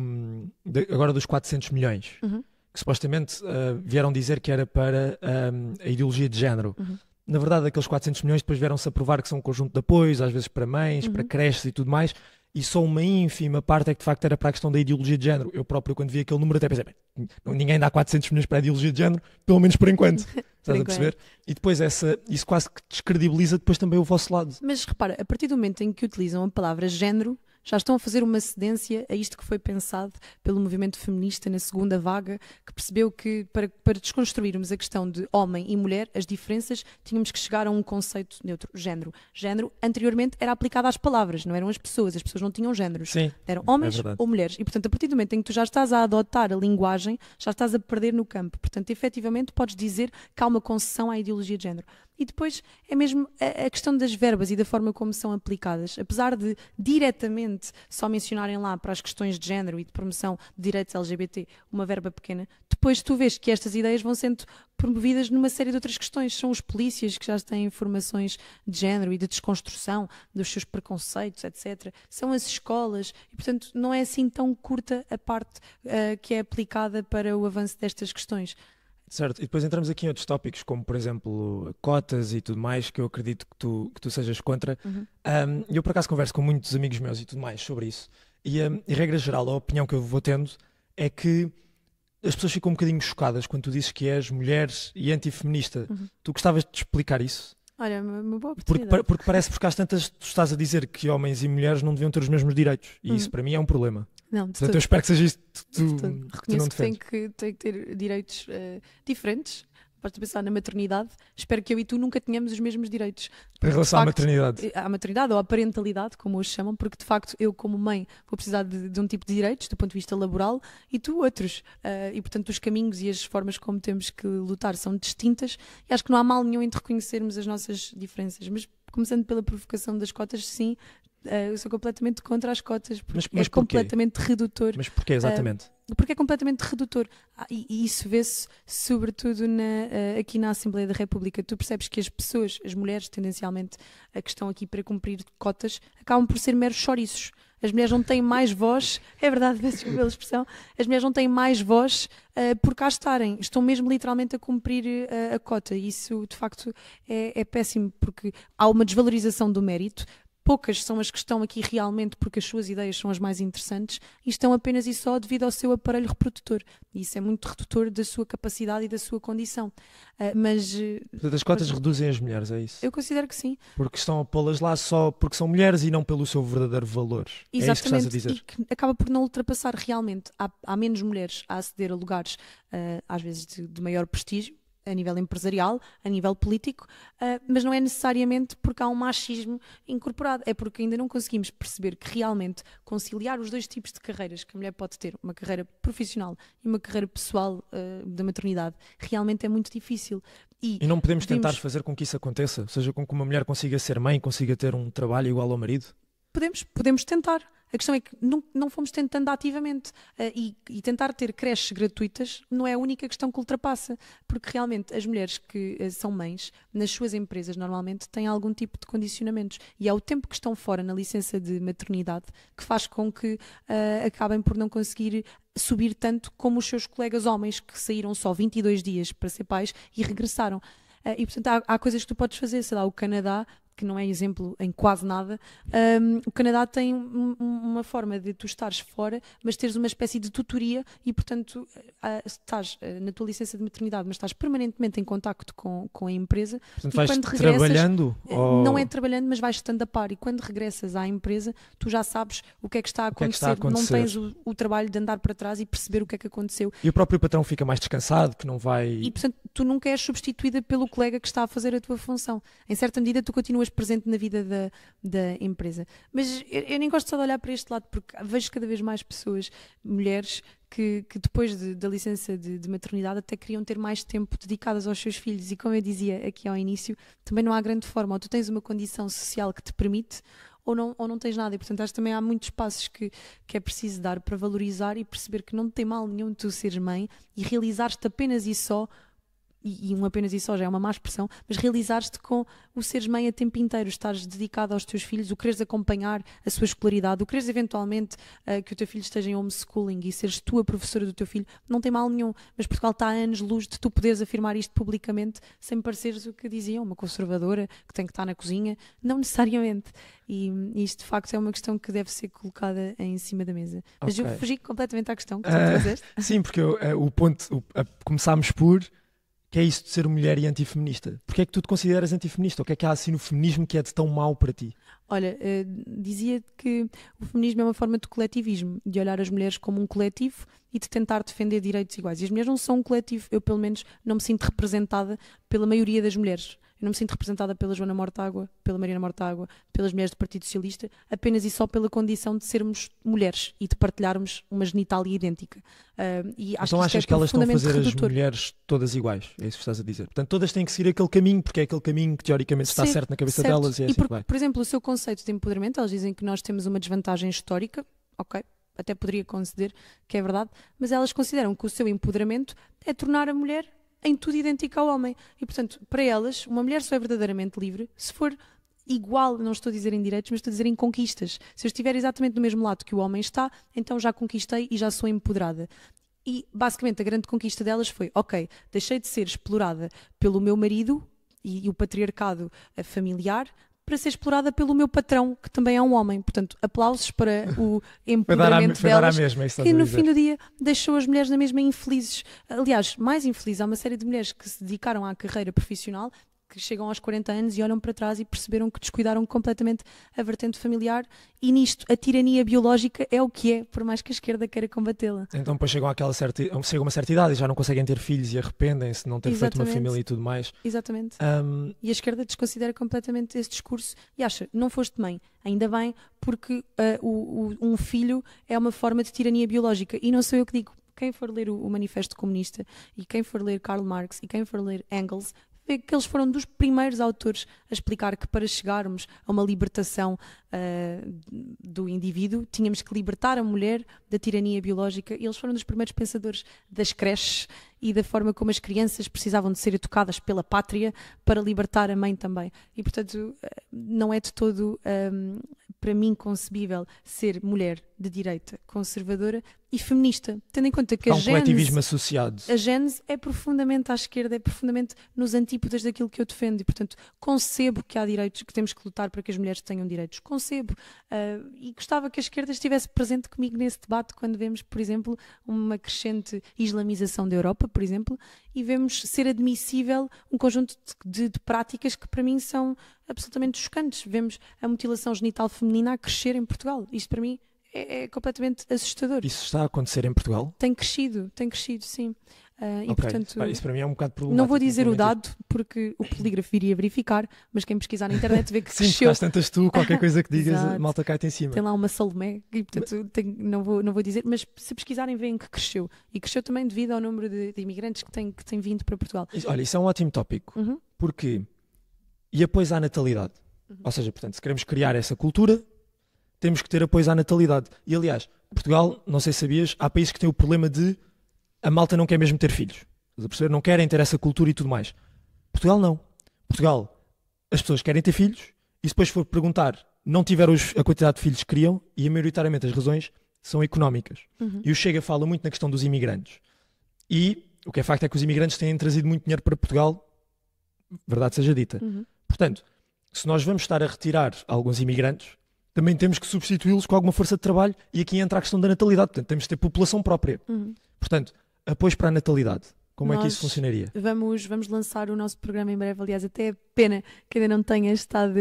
Speaker 1: de, agora dos 400 milhões, uhum. que supostamente uh, vieram dizer que era para um, ah, a ideologia de género. Uhum. Na verdade, aqueles 400 milhões depois vieram-se a provar que são um conjunto de apoios, às vezes para mães, uhum. para creches e tudo mais, e só uma ínfima parte é que de facto era para a questão da ideologia de género. Eu próprio, quando vi aquele número, até pensei, ninguém dá 400 milhões para a ideologia de género, pelo menos por enquanto. [LAUGHS] Estás a perceber? E depois essa, isso quase que descredibiliza depois também o vosso lado.
Speaker 2: Mas repara, a partir do momento em que utilizam a palavra género, já estão a fazer uma cedência a isto que foi pensado pelo movimento feminista na segunda vaga, que percebeu que para, para desconstruirmos a questão de homem e mulher, as diferenças, tínhamos que chegar a um conceito neutro, género. Género anteriormente era aplicado às palavras, não eram as pessoas, as pessoas não tinham géneros. Sim, eram é homens é ou mulheres. E portanto, a partir do momento em que tu já estás a adotar a linguagem, já estás a perder no campo. Portanto, efetivamente podes dizer que há uma concessão à ideologia de género. E depois é mesmo a, a, questão das verbas e da forma como são aplicadas. Apesar de diretamente só mencionarem lá para as questões de género e de promoção de direitos LGBT uma verba pequena, depois tu vês que estas ideias vão sendo promovidas numa série de outras questões. São os polícias que já têm formações de género e de desconstrução dos seus preconceitos, etc. São as escolas e, portanto, não é assim tão curta a parte uh, que é aplicada para o avanço destas questões.
Speaker 1: Certo, e depois entramos aqui em outros tópicos, como por exemplo cotas e tudo mais, que eu acredito que tu, que tu sejas contra. Uhum. Um, eu por acaso converso com muitos amigos meus e tudo mais sobre isso. E, um, regra geral, a opinião que eu vou tendo é que as pessoas ficam um bocadinho chocadas quando tu dizes que és mulher e antifeminista. Uhum. Tu gostavas de explicar isso?
Speaker 2: Olha, uma boa Porque, porque parece
Speaker 1: porque às tantas tu estás a dizer que homens e mulheres não deviam ter os mesmos direitos. E uhum. isso para mim é um problema. Não, Portanto, tudo. eu espero que seja isto tu, tu Reconheço que tem,
Speaker 2: que tem que ter direitos uh, diferentes. Podes pensar na maternidade. Espero que eu e tu nunca tenhamos os mesmos direitos.
Speaker 1: Em relação facto, à maternidade.
Speaker 2: Eh, à maternidade ou à parentalidade, como hoje chamam, porque de facto eu, como mãe, vou precisar de, de um tipo de direitos do ponto de vista laboral e tu outros. Uh, e portanto, os caminhos e as formas como temos que lutar são distintas e acho que não há mal nenhum em reconhecermos as nossas diferenças. Mas começando pela provocação das cotas, sim, eh, eu sou completamente contra as cotas, porque mas, é mas é porquê? completamente redutor. Mas porquê exatamente? Uh, porque é completamente redutor. Ah, e, e, isso vê-se sobretudo na, uh, aqui na Assembleia da República. Tu percebes que as pessoas, as mulheres tendencialmente, a que estão aqui para cumprir cotas, acabam por ser meros choriços. As mulheres não têm mais voz, [LAUGHS] é verdade, pela expressão, as mulheres não têm mais voz uh, por cá estarem. Estão mesmo literalmente a cumprir uh, a cota. Isso, de facto, é, é, péssimo, porque há uma desvalorização do mérito poucas são as que estão aqui realmente porque as suas ideias são as mais interessantes e estão apenas e só devido ao seu aparelho reprodutor. E isso é muito redutor da sua capacidade e da sua condição. Uh, mas. Eh, Portanto, as cotas mas, reduzem as mulheres, é isso? Eu considero que sim.
Speaker 1: Porque estão a pô-las lá só porque são mulheres e não pelo seu verdadeiro valor. Exatamente, é isso que estás a dizer.
Speaker 2: E que acaba por não ultrapassar realmente. Há, há menos mulheres a aceder a lugares, uh, às vezes, de, de maior prestígio a nível empresarial, a nível político, uh, mas não é necessariamente porque há um machismo incorporado, é porque ainda não conseguimos perceber que realmente conciliar os dois tipos de carreiras que a mulher pode ter, uma carreira profissional e uma carreira pessoal uh, da maternidade, realmente é muito difícil. E, e não podemos tentar podemos...
Speaker 1: fazer com que isso aconteça, ou seja, com que uma mulher consiga ser mãe, consiga ter um trabalho igual ao marido?
Speaker 2: Podemos, podemos tentar. A questão é que não, não fomos tentando ativamente uh, e, e, tentar ter creches gratuitas não é a única questão que ultrapassa, porque realmente as mulheres que uh, são mães, nas suas empresas normalmente, têm algum tipo de condicionamentos e é o tempo que estão fora na licença de maternidade que faz com que uh, acabem por não conseguir subir tanto como os seus colegas homens que saíram só 22 dias para ser pais e regressaram. e portanto há, há, coisas que tu podes fazer, sei lá, o Canadá que não é exemplo em quase nada, um, o Canadá tem uma forma de tu estares fora, mas teres uma espécie de tutoria e, portanto, ah, ah, estás ah, na tua licença de maternidade, mas estás permanentemente em contacto com, com a empresa. Portanto, vais quando regressas, trabalhando? Eh, não é trabalhando, mas vais estando a par. E quando regressas à empresa, tu já sabes o que é que está a acontecer. É está a acontecer. Não tens o, o, trabalho de andar para trás e perceber o que é que aconteceu.
Speaker 1: E o próprio patrão fica mais descansado, que não vai... E,
Speaker 2: portanto, tu nunca és substituída pelo colega que está a fazer a tua função. Em certa medida, tu continuas continuas presente na vida da, da empresa. Mas eu, eu nem gosto só de olhar para este lado, porque vejo cada vez mais pessoas, mulheres, que, que, depois de, da licença de, de, maternidade até queriam ter mais tempo dedicadas aos seus filhos. E como eu dizia aqui ao início, também não há grande forma. Ou tu tens uma condição social que te permite, ou não, ou não tens nada. E portanto, acho que também há muitos passos que, que é preciso dar para valorizar e perceber que não tem mal nenhum tu seres mãe e realizar-te apenas e só e, e um apenas e só já é uma má expressão, mas realizares-te com o seres mãe a tempo inteiro, estares dedicado aos teus filhos, o quereres acompanhar a sua escolaridade, o quereres eventualmente uh, que o teu filho esteja em homeschooling e seres tu a professora do teu filho, não tem mal nenhum, mas Portugal está a anos-luz de tu poderes afirmar isto publicamente sem pareceres o que diziam, uma conservadora que tem que estar na cozinha, não necessariamente. E, e isto de facto é uma questão que deve ser colocada em cima da mesa. Okay. Mas eu fugi completamente à questão que tu uh, ah, fizeste.
Speaker 1: Sim, porque eu, uh, o ponto, o, começámos por que é isto de ser mulher e antifeminista? Porquê é que tu te consideras antifeminista? O que é que há assim no feminismo que é de tão mau para ti?
Speaker 2: Olha, eh, dizia que o feminismo é uma forma de coletivismo, de olhar as mulheres como um coletivo e de tentar defender direitos iguais. E as mulheres não são um coletivo, eu pelo menos não me sinto representada pela maioria das mulheres. Eu não me sinto representada pela Joana Mortágua, pela Marina Mortágua, pelas mulheres do Partido Socialista, apenas e só pela condição de sermos mulheres e de partilharmos uma genitalia idêntica. Uh, e acho então que achas é que elas estão a fazer redutor. as
Speaker 1: mulheres todas iguais? É isso que estás a dizer. Portanto, todas têm que seguir aquele caminho, porque é aquele caminho que teoricamente está Sim, certo na cabeça certo. delas. E, é e assim por, que vai. por
Speaker 2: exemplo, o seu conceito de empoderamento, elas dizem que nós temos uma desvantagem histórica, ok, até poderia conceder que é verdade, mas elas consideram que o seu empoderamento é tornar a mulher em tudo idêntica ao homem. E, portanto, para elas, uma mulher só é verdadeiramente livre se for igual, não estou a dizer em direitos, mas estou a dizer em conquistas. Se eu estiver exatamente no mesmo lado que o homem está, então já conquistei e já sou empoderada. E basicamente a grande conquista delas foi: ok, deixei de ser explorada pelo meu marido e, e o patriarcado eh, familiar para ser explorada pelo meu patrão, que também é um homem. Portanto, aplausos para o [LAUGHS] empoderamento foi dar à, delas, foi mesma, é que no fim do dia deixou as mulheres na mesma infelizes. Aliás, mais infelizes, há uma série de mulheres que se dedicaram à carreira profissional que chegam aos 40 anos e olham para trás e perceberam que descuidaram completamente a vertente familiar e nisto a tirania biológica é o que é, por mais que a esquerda queira combatê-la.
Speaker 1: Então depois chegam àquela certa, chegam uma certa idade e já não conseguem ter filhos e arrependem-se de não ter Exatamente. feito uma família e tudo mais. Exatamente. Um...
Speaker 2: E a esquerda desconsidera completamente esse discurso e acha, não foste mãe, ainda bem, porque uh, o, o, um filho é uma forma de tirania biológica e não sou eu que digo, quem for ler o, Manifesto Comunista e quem for ler Karl Marx e quem for ler Engels vê que eles foram dos primeiros autores a explicar que para chegarmos a uma libertação uh, do indivíduo tínhamos que libertar a mulher da tirania biológica. E eles foram dos primeiros pensadores das creches e da forma como as crianças precisavam de ser educadas pela pátria para libertar a mãe também. E portanto, ah, não é de todo, um, ah, para mim, concebível ser mulher de direita, conservadora e feminista, tendo em conta que Há a gênesis coletivismo associado. A gênesis é profundamente à esquerda, é profundamente nos antípodas daquilo que eu defendo e, portanto, concebo que há direitos, que temos que lutar para que as mulheres tenham direitos, concebo. Uh, e gostava que a esquerda estivesse presente comigo nesse debate quando vemos, por exemplo, uma crescente islamização da Europa, por exemplo, e vemos ser admissível um conjunto de, de práticas que para mim são absolutamente chocantes. Vemos a mutilação genital feminina a crescer em Portugal. Isto para mim é, é, completamente assustador. Isso está a acontecer em Portugal? Tem crescido, tem crescido, sim. Uh, okay. e, portanto, isso para mim é um bocado problemático. Não vou dizer o dado, porque o polígrafo iria verificar, mas quem pesquisar na internet vê que [LAUGHS] Sim, cresceu. Sim,
Speaker 1: tantas tu, qualquer coisa que digas, [LAUGHS] malta cai em cima. Tem lá
Speaker 2: uma Salomé, e portanto mas... tem, não, vou, não vou dizer, mas se pesquisarem veem que cresceu. E cresceu também devido ao número de, de imigrantes que têm que tem vindo para Portugal. Isso, olha,
Speaker 1: isso é um ótimo tópico, uhum. porque e apoio a natalidade. Uhum. Ou seja, portanto, se queremos criar essa cultura, temos que ter apoio à natalidade. E aliás, Portugal, não sei se sabias, há países que têm o problema de a malta não quer mesmo ter filhos. Estás a perceber? Não querem ter essa cultura e tudo mais. Portugal não. Portugal, as pessoas querem ter filhos e se depois for perguntar, não tiveram a quantidade de filhos que queriam e maioritariamente as razões são económicas. Uhum. E o Chega fala muito na questão dos imigrantes. E o que é facto é que os imigrantes têm trazido muito dinheiro para Portugal, verdade seja dita. Uhum. Portanto, se nós vamos estar a retirar alguns imigrantes, também temos que substituí-los com alguma força de trabalho e aqui entra a questão da natalidade. Portanto, temos de ter população própria. Uhum. Portanto, apoios para a natalidade. Como Nós é que isso funcionaria?
Speaker 2: Vamos, vamos lançar o nosso programa em breve. Aliás, até é pena que ainda não tenha estado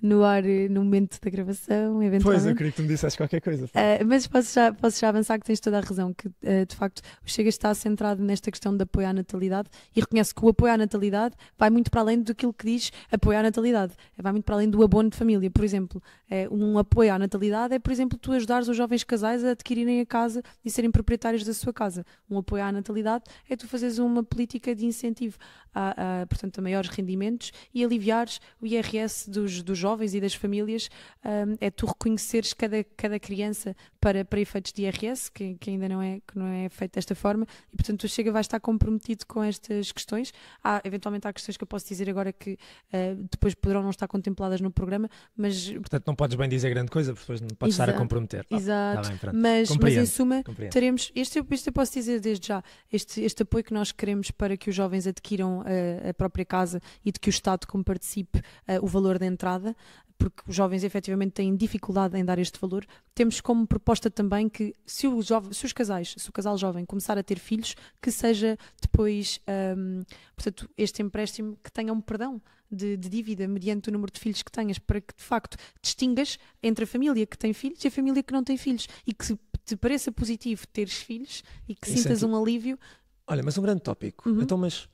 Speaker 2: no ar eh, no momento da gravação. Pois, eu queria que tu me dissesse qualquer coisa. Uh, mas posso já, posso já avançar que tens toda a razão, que uh, de facto o Chega está centrado nesta questão de apoio à natalidade e reconhece que o apoio à natalidade vai muito para além daquilo que diz apoio à natalidade. Vai muito para além do abono de família, por exemplo. Uh, um apoio à natalidade é, por exemplo, tu ajudares os jovens casais a adquirirem a casa e serem proprietários da sua casa. Um apoio à natalidade é tu fazeres teres uma política de incentivo a, a, portanto, a maiores rendimentos e aliviares o IRS dos, dos jovens e das famílias, um, é tu reconheceres cada, cada criança para, para efeitos de IRS, que, que ainda não é, que não é feito desta forma, e portanto tu chega vais estar comprometido com estas questões. Há, eventualmente há questões que eu posso dizer agora que uh, depois poderão não estar contempladas no programa, mas...
Speaker 1: Portanto não podes bem dizer grande coisa, porque depois não podes estar a comprometer. Tá exato, tá bem, mas, mas, em suma, Compreendo.
Speaker 2: teremos, este, este eu posso dizer desde já, este, este apoio que nós nós queremos para que os jovens adquiram a, eh, a própria casa e de que o Estado comparticipe eh, o valor da entrada, porque os jovens efetivamente têm dificuldade em dar este valor. Temos como proposta também que se, o jovem, se os casais, se o casal jovem começar a ter filhos, que seja depois, um, ehm, portanto, este empréstimo que tenha um perdão de, de, dívida mediante o número de filhos que tenhas, para que de facto distingas entre a família que tem filhos e a família que não tem filhos e que te pareça positivo teres filhos e que é sintas um alívio
Speaker 1: Olha, mas um grande tópico. Uhum. Então, mas.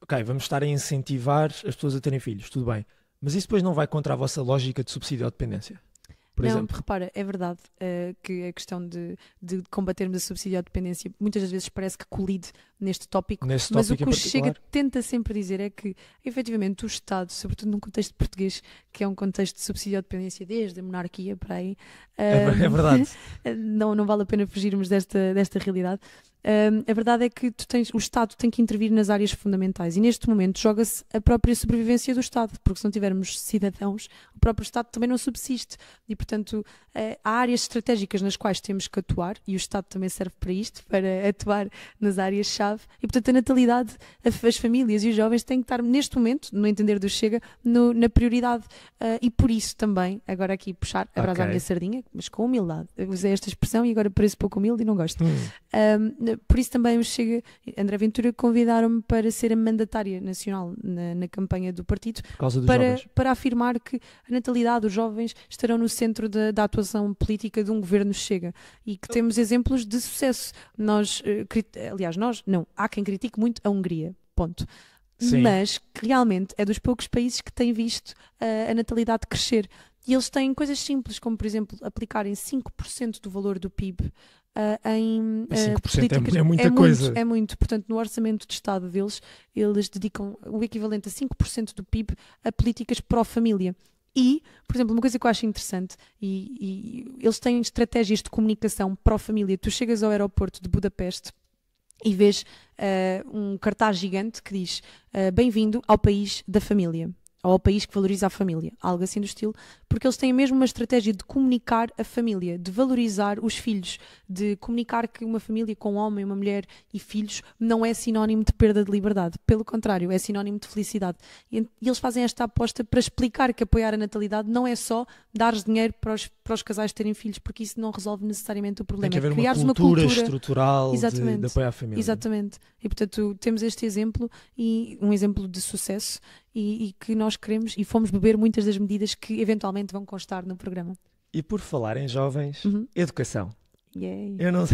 Speaker 1: Ok, vamos estar a incentivar as pessoas a terem filhos, tudo bem. Mas isso depois não vai contra a vossa lógica de subsídio ou dependência? Por não, exemplo.
Speaker 2: repara, é verdade uh, que a questão de, de combatermos a subsídio à dependência muitas vezes parece que colide neste tópico, neste mas tópico o que o Chega tenta sempre dizer é que, efetivamente, o Estado, sobretudo num contexto português, que é um contexto de subsídio à dependência desde a monarquia para aí, uh, é, é, verdade. [LAUGHS] não, não vale a pena fugirmos desta, desta realidade, a verdade é que tens, o Estado tem que intervir nas áreas fundamentais e neste momento joga-se a própria sobrevivência do Estado, porque se não tivermos cidadãos próprio Estado também não subsiste. E, portanto, eh, há áreas estratégicas nas quais temos que atuar, e o Estado também serve para isto, [LAUGHS] para atuar nas áreas-chave. E, portanto, a natalidade, as famílias e os jovens têm que estar, neste momento, no entender do Chega, no, na prioridade. Eh, e por isso também, agora aqui puxar a brasa okay. à minha sardinha, mas com humildade. usei esta expressão e agora pareço pouco humilde e não gosto. Hum. Um, por isso também o Chega, André Ventura, convidaram-me para ser a mandatária nacional na, na campanha do partido, para, para afirmar que a natalidade, os jovens estarão no centro da, da atuação política de um governo chega e que temos exemplos de sucesso. Nós, eh, aliás, nós, não, há quem critique muito a Hungria, ponto. Sim. Mas que realmente é dos poucos países que têm visto a, eh, a natalidade crescer. E eles têm coisas simples, como por exemplo aplicarem 5% do valor do PIB uh, eh, em uh, políticas. É, é muita é coisa. Muito, é muito. Portanto, no orçamento de Estado deles, eles dedicam o equivalente a 5% do PIB a políticas pró-família. E, por exemplo, uma coisa que eu acho interessante, e, e eles têm estratégias de comunicação pró-família. Tu chegas ao aeroporto de Budapeste e vês uh, um cartaz gigante que diz uh, Bem-vindo ao país da família ou ao país que valoriza a família, algo assim do estilo, porque eles têm mesmo uma estratégia de comunicar a família, de valorizar os filhos, de comunicar que uma família com um homem, uma mulher e filhos não é sinónimo de perda de liberdade, pelo contrário, é sinónimo de felicidade. E eles fazem esta aposta para explicar que apoiar a natalidade não é só dar dinheiro para os para os casais terem filhos, porque isso não resolve necessariamente o problema. Tem que haver é criar uma, cultura uma cultura estrutural Exatamente. De, de apoio à família. Exatamente. E portanto temos este exemplo e um exemplo de sucesso e, e que nós queremos e fomos beber muitas das medidas que eventualmente vão constar no programa.
Speaker 1: E por falar em jovens, uhum. educação. Eu não,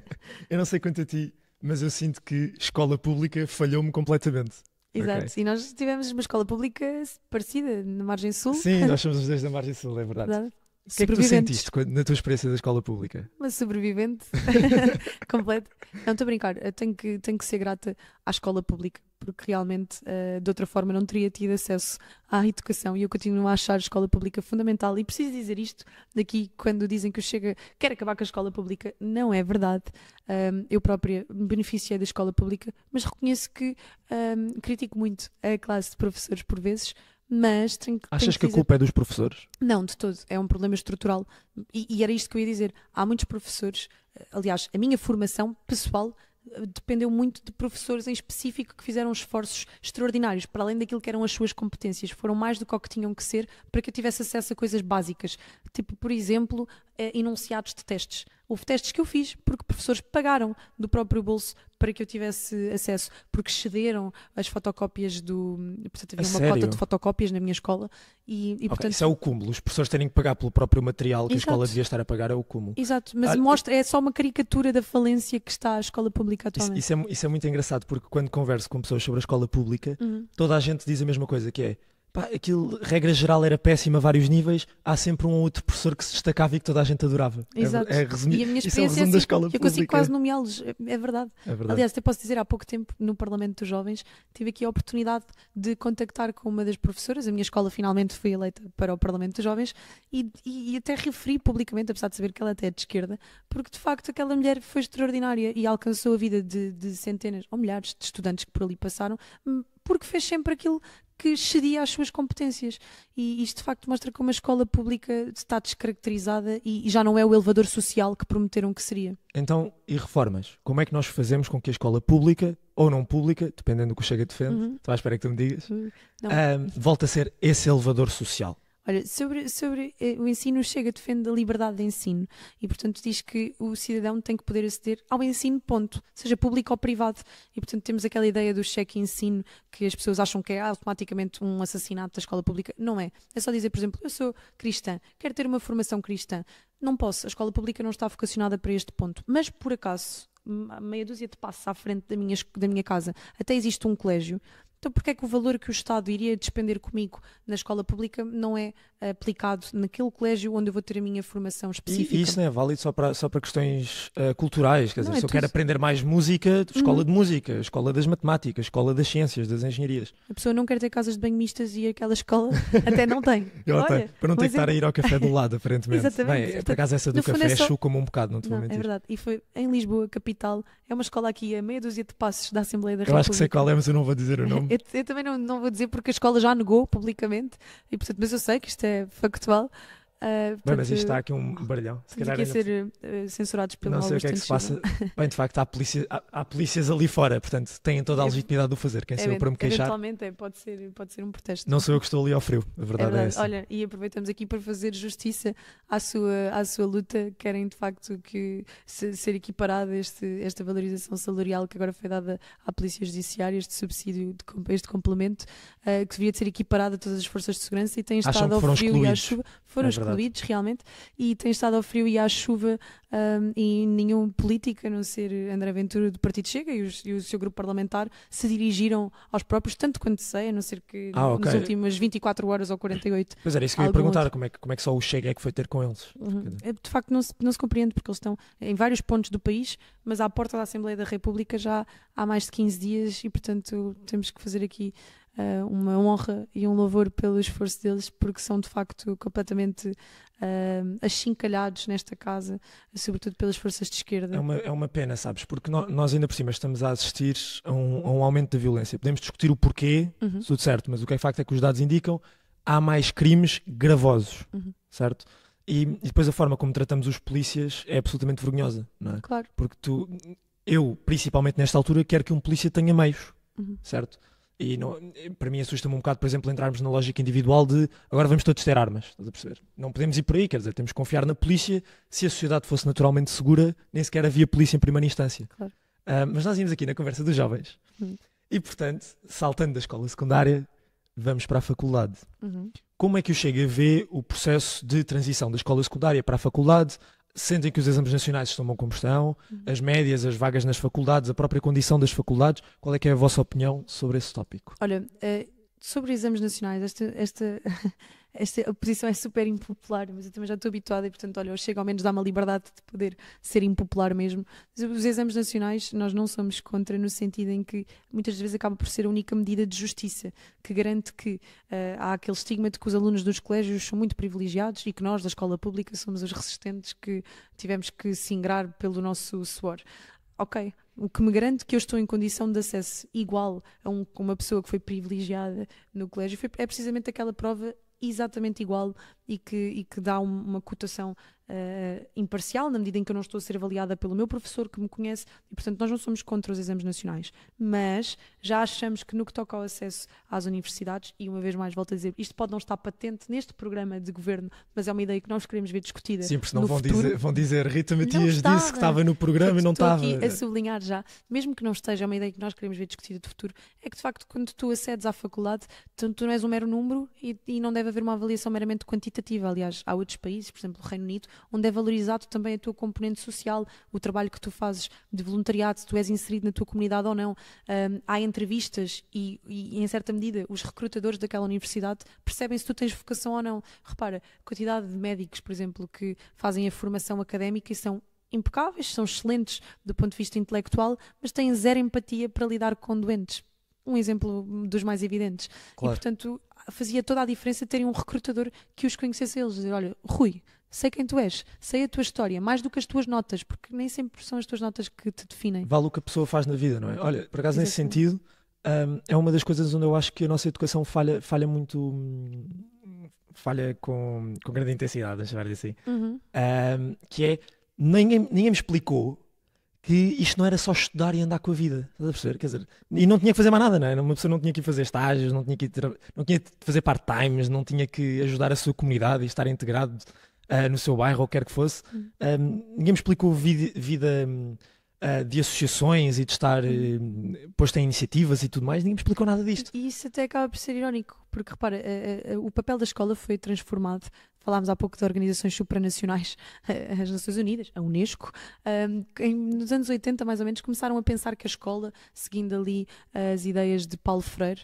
Speaker 1: [LAUGHS] eu não sei quanto a ti, mas eu sinto que escola pública falhou-me completamente. Exato, okay.
Speaker 2: e nós tivemos uma escola pública parecida, na Margem Sul. Sim, nós [LAUGHS]
Speaker 1: somos os dois da Margem Sul, é verdade. verdade. O que é que tu sentiste na tua experiência da escola pública?
Speaker 2: Uma sobrevivente [LAUGHS] completa. Não estou a brincar, tenho que, tenho que ser grata à escola pública, porque realmente uh, de outra forma não teria tido acesso à educação e eu continuo a achar a escola pública fundamental. E preciso dizer isto daqui quando dizem que eu Chega quer acabar com a escola pública, não é verdade. Um, eu própria me beneficiei da escola pública, mas reconheço que um, critico muito a classe de professores por vezes mas tenho, Achas tenho que, a culpa é dos professores? Não, de todo. É um problema estrutural. E, e, era isto que eu ia dizer. Há muitos professores, eh, aliás, a minha formação pessoal eh, dependeu muito de professores em específico que fizeram esforços extraordinários para além daquilo que eram as suas competências foram mais do que o que tinham que ser para que eu tivesse acesso a coisas básicas tipo por exemplo eh, enunciados de testes Houve testes que eu fiz porque professores pagaram do próprio bolso para que eu tivesse acesso, porque cederam as fotocópias do. Portanto, havia a uma sério? cota de fotocópias na minha escola. E, e okay, Isso é o
Speaker 1: cúmulo. Os professores terem que pagar pelo próprio material que Exato. a escola devia estar a pagar é o cúmulo. Exato, mas ah,
Speaker 2: mostra, é só uma caricatura da falência que está a escola pública atualmente. Isso,
Speaker 1: isso, é, isso é muito engraçado, porque quando converso com pessoas sobre a escola pública, uhum. toda a gente diz a mesma coisa, que é pá, aquilo, regra geral, era péssima a vários níveis. Há sempre um ou outro professor que se destacava e que toda a gente adorava. É Exato. É, é resumir, e a minha é experiência é assim, da escola Eu consigo quase
Speaker 2: nomeá-los, é, é verdade. é verdade. Aliás, até posso dizer, há pouco tempo, no Parlamento dos Jovens, tive aqui a oportunidade de contactar com uma das professoras. A minha escola finalmente foi eleita para o Parlamento dos Jovens e, e, e até referi publicamente, apesar de saber que ela até é de esquerda, porque de facto aquela mulher foi extraordinária e alcançou a vida de, de centenas ou milhares de estudantes que por ali passaram, hum, porque fez sempre aquilo que cedia às suas competências. E isto de facto mostra como a escola pública está descaracterizada e já não é o elevador social que prometeram que seria.
Speaker 1: Então, e reformas? Como é que nós fazemos com que a escola pública ou não pública, dependendo do que o Chega defende, uhum. estou à espera que tu me digas, uh, volte a ser esse elevador social?
Speaker 2: Olha, sobre, sobre eh, o ensino, Chega defende a liberdade de ensino e, portanto, diz que o cidadão tem que poder aceder ao ensino, ponto, seja público ou privado. E, portanto, temos aquela ideia do cheque-ensino que as pessoas acham que é automaticamente um assassinato da escola pública. Não é. É só dizer, por exemplo, eu sou cristã, quero ter uma formação cristã. Não posso, a escola pública não está vocacionada para este ponto. Mas, por acaso, meia dúzia de passos à frente da minha, da minha casa, até existe um colégio então, porquê é que o valor que o Estado iria despender comigo na escola pública não é aplicado naquele colégio onde eu vou ter a minha formação específica. E isso
Speaker 1: não né, é válido só para, só para questões uh, culturais, quer dizer, é se eu quero aprender mais música, escola de uhum. música, escola das matemáticas, escola das ciências, das engenharias.
Speaker 2: A pessoa não quer ter casas de banho mistas e aquela escola [LAUGHS] até não tem. [LAUGHS] Tá Olha, para não ter que é estar é... a ir ao café do lado, [LAUGHS] aparentemente. Exatamente. Bem, é, por acaso essa do café é, é só... chuca-me um bocado, não te não, vou mentir. É verdade, e foi em Lisboa, capital, é uma escola aqui a meia dúzia de passos da Assembleia da República. Eu acho que sei qual é,
Speaker 1: mas eu não vou dizer o nome.
Speaker 2: eu, eu, também não, não vou dizer porque a escola já negou publicamente, e portanto, mas eu sei que isto é factual. Uh, Bem, mas isto está aqui um baralhão. Se calhar ainda... ser eh, censurados pelo Não sei o que é que se passa.
Speaker 1: Bem, de facto, há, polícia, há, há, polícias ali fora, portanto, têm toda a legitimidade de o fazer. Quem sou eu para me queixar?
Speaker 2: Eventualmente é, pode, ser, pode ser um protesto. Não sou eu que estou
Speaker 1: ali ao frio, a verdade é, é verdade. é essa.
Speaker 2: Olha, e aproveitamos aqui para fazer justiça à sua, à sua luta. Querem, de facto, que se, ser equiparada esta valorização salarial que agora foi dada à Polícia Judiciária, este subsídio, de, este complemento, uh, que devia de ser equiparada a todas as forças de segurança e têm estado ao frio excluídos. e à chuva. Foram é incluídos realmente, e tem estado ao frio e à chuva um, e nenhum político, a não ser André Ventura do Partido Chega e, e, o seu grupo parlamentar, se dirigiram aos próprios, tanto quanto sei, a não ser que ah, okay. nas últimas 24 horas ou 48. Pois era isso que eu ia perguntar,
Speaker 1: como é, que, como é que só o Chega é que foi ter com eles?
Speaker 2: Uhum. É, de facto não se, não se compreende, porque eles estão em vários pontos do país, mas à porta da Assembleia da República já há mais de 15 dias e, portanto, temos que fazer aqui uh, uma honra e um louvor pelo esforço deles, porque são de facto completamente uh, achincalhados nesta casa, sobretudo pelas forças de esquerda. É uma,
Speaker 1: é uma pena, sabes, porque no, nós ainda por cima estamos a assistir a um, a um aumento da violência. Podemos discutir o porquê, uhum. tudo certo, mas o que é facto é que os dados indicam há mais crimes gravosos, uhum. certo? E, e, depois a forma como tratamos os polícias é absolutamente vergonhosa, não é? Claro. Porque tu, eu, principalmente nesta altura, quero que um polícia tenha meios, uhum. certo? E não, para mim assusta-me um bocado, por exemplo, entrarmos na lógica individual de agora vamos todos ter armas, estás a perceber? Não podemos ir por aí, quer dizer, temos que confiar na polícia. Se a sociedade fosse naturalmente segura, nem sequer havia polícia em primeira instância. Claro. Uh, mas nós íamos aqui na conversa dos jovens. Uhum. E, portanto, saltando da escola secundária, vamos para a faculdade. Uhum. Como é que o Chega vê o processo de transição da escola secundária para a faculdade, sentem que os exames nacionais estão como estão, as médias, as vagas nas faculdades, a própria condição das faculdades, qual é que é a vossa opinião sobre esse tópico?
Speaker 2: Olha, eh, sobre exames nacionais, esta, esta, [LAUGHS] esta posição é super impopular, mas eu também já estou habituada e, portanto, olha, eu chego ao menos dá uma liberdade de poder ser impopular mesmo. Os exames nacionais, nós não somos contra no sentido em que muitas vezes acaba por ser a única medida de justiça que garante que uh, há aquele estigma de que os alunos dos colégios são muito privilegiados e que nós, da escola pública, somos os resistentes que tivemos que se ingrar pelo nosso suor ok, o que me garante que eu estou em condição de acesso igual a um, uma pessoa que foi privilegiada no colégio foi, é precisamente aquela prova exatamente igual e que, e que dá uma cotação uh, imparcial, na medida em que eu não estou a ser avaliada pelo meu professor que me conhece, e portanto nós não somos contra os exames nacionais, mas já achamos que no que toca ao acesso às universidades, e uma vez mais volto a dizer, isto pode não estar patente neste programa de governo, mas é uma ideia que nós queremos ver discutida. Sim, porque senão vão futuro. dizer, vão dizer Rita Matias estava, disse que estava no programa e não estava. Estou aqui a sublinhar já, mesmo que não esteja, é uma ideia que nós queremos ver discutida de futuro, é que de facto quando tu acedes à faculdade, tu, tu não és um mero número e, e não deve haver uma avaliação meramente quantitativa. Aliás, há outros países, por exemplo, o Reino Unido, onde é valorizado também a tua componente social, o trabalho que tu fazes de voluntariado, se tu és inserido na tua comunidade ou não. Um, há entrevistas e, e, em certa medida, os recrutadores daquela universidade percebem se tu tens vocação ou não. Repara, a quantidade de médicos, por exemplo, que fazem a formação académica e são impecáveis, são excelentes do ponto de vista intelectual, mas têm zero empatia para lidar com doentes. Um exemplo dos mais evidentes. Claro. E, portanto, fazia toda a diferença terem um recrutador que os conhecesse eles. Dizer, olha, Rui, sei quem tu és, sei a tua história, mais do que as tuas notas, porque nem sempre são as tuas notas que te definem. Vale
Speaker 1: o que a pessoa faz na vida, não é? Olha, por acaso nesse sentido, um, é uma das coisas onde eu acho que a nossa educação falha, falha muito. Hum, falha com, com grande intensidade, deixa eu assim. Uhum. Um, que é, ninguém, ninguém me explicou que isto não era só estudar e andar com a vida, estás a perceber? Quer dizer, e não tinha que fazer mais nada, não é? Uma pessoa não tinha que fazer estágios, não tinha que, não tinha que fazer part-times, não tinha que ajudar a sua comunidade e estar integrado uh, no seu bairro ou quer que fosse. Um, ah, ninguém me explicou vida, vida uh, de associações e de estar uh, posto em iniciativas e tudo mais, ninguém me explicou nada disto.
Speaker 2: E isso até acaba por ser irónico, porque repara, o papel da escola foi transformado falámos há pouco de organizações supranacionais, [LAUGHS] as Nações Unidas, a Unesco, um, nos anos 80 mais ou menos começaram a pensar que a escola, seguindo ali as ideias de Paulo Freire,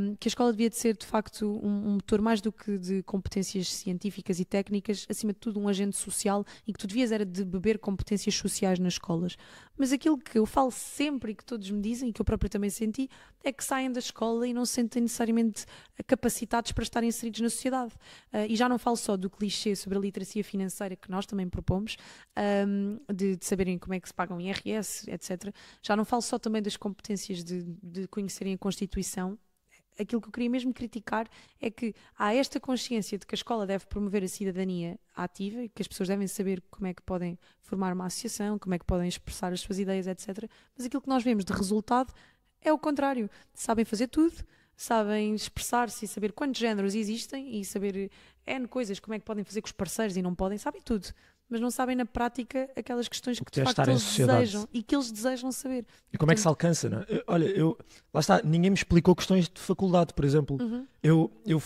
Speaker 2: um, que a escola devia de ser de facto um, um motor mais do que de competências científicas e técnicas, acima de tudo um agente social e que tu devias era de beber competências sociais nas escolas. Mas aquilo que eu falo sempre e que todos me dizem, e que eu próprio também senti, é que saem da escola e não se sentem necessariamente capacitados para estarem inseridos na sociedade. Uh, e já não falo só do clichê sobre a literacia financeira que nós também propomos, um, de, de, saberem como é que se pagam IRS, etc. Já não falo só também das competências de, de conhecerem a Constituição, aquilo que eu queria mesmo criticar é que há esta consciência de que a escola deve promover a cidadania ativa e que as pessoas devem saber como é que podem formar uma associação, como é que podem expressar as suas ideias, etc. Mas aquilo que nós vemos de resultado é o contrário. Sabem fazer tudo, sabem expressar-se e saber quantos géneros existem e saber é, N coisas, como é que podem fazer com os parceiros e não podem, sabem tudo. Mas não sabem na prática aquelas questões que de facto estar eles sociedade. desejam e que eles desejam saber. E Portanto, como é que se alcança? Não? É? Eu, olha, eu
Speaker 1: lá está, ninguém me explicou questões de faculdade, por exemplo. Uhum. Eu, eu,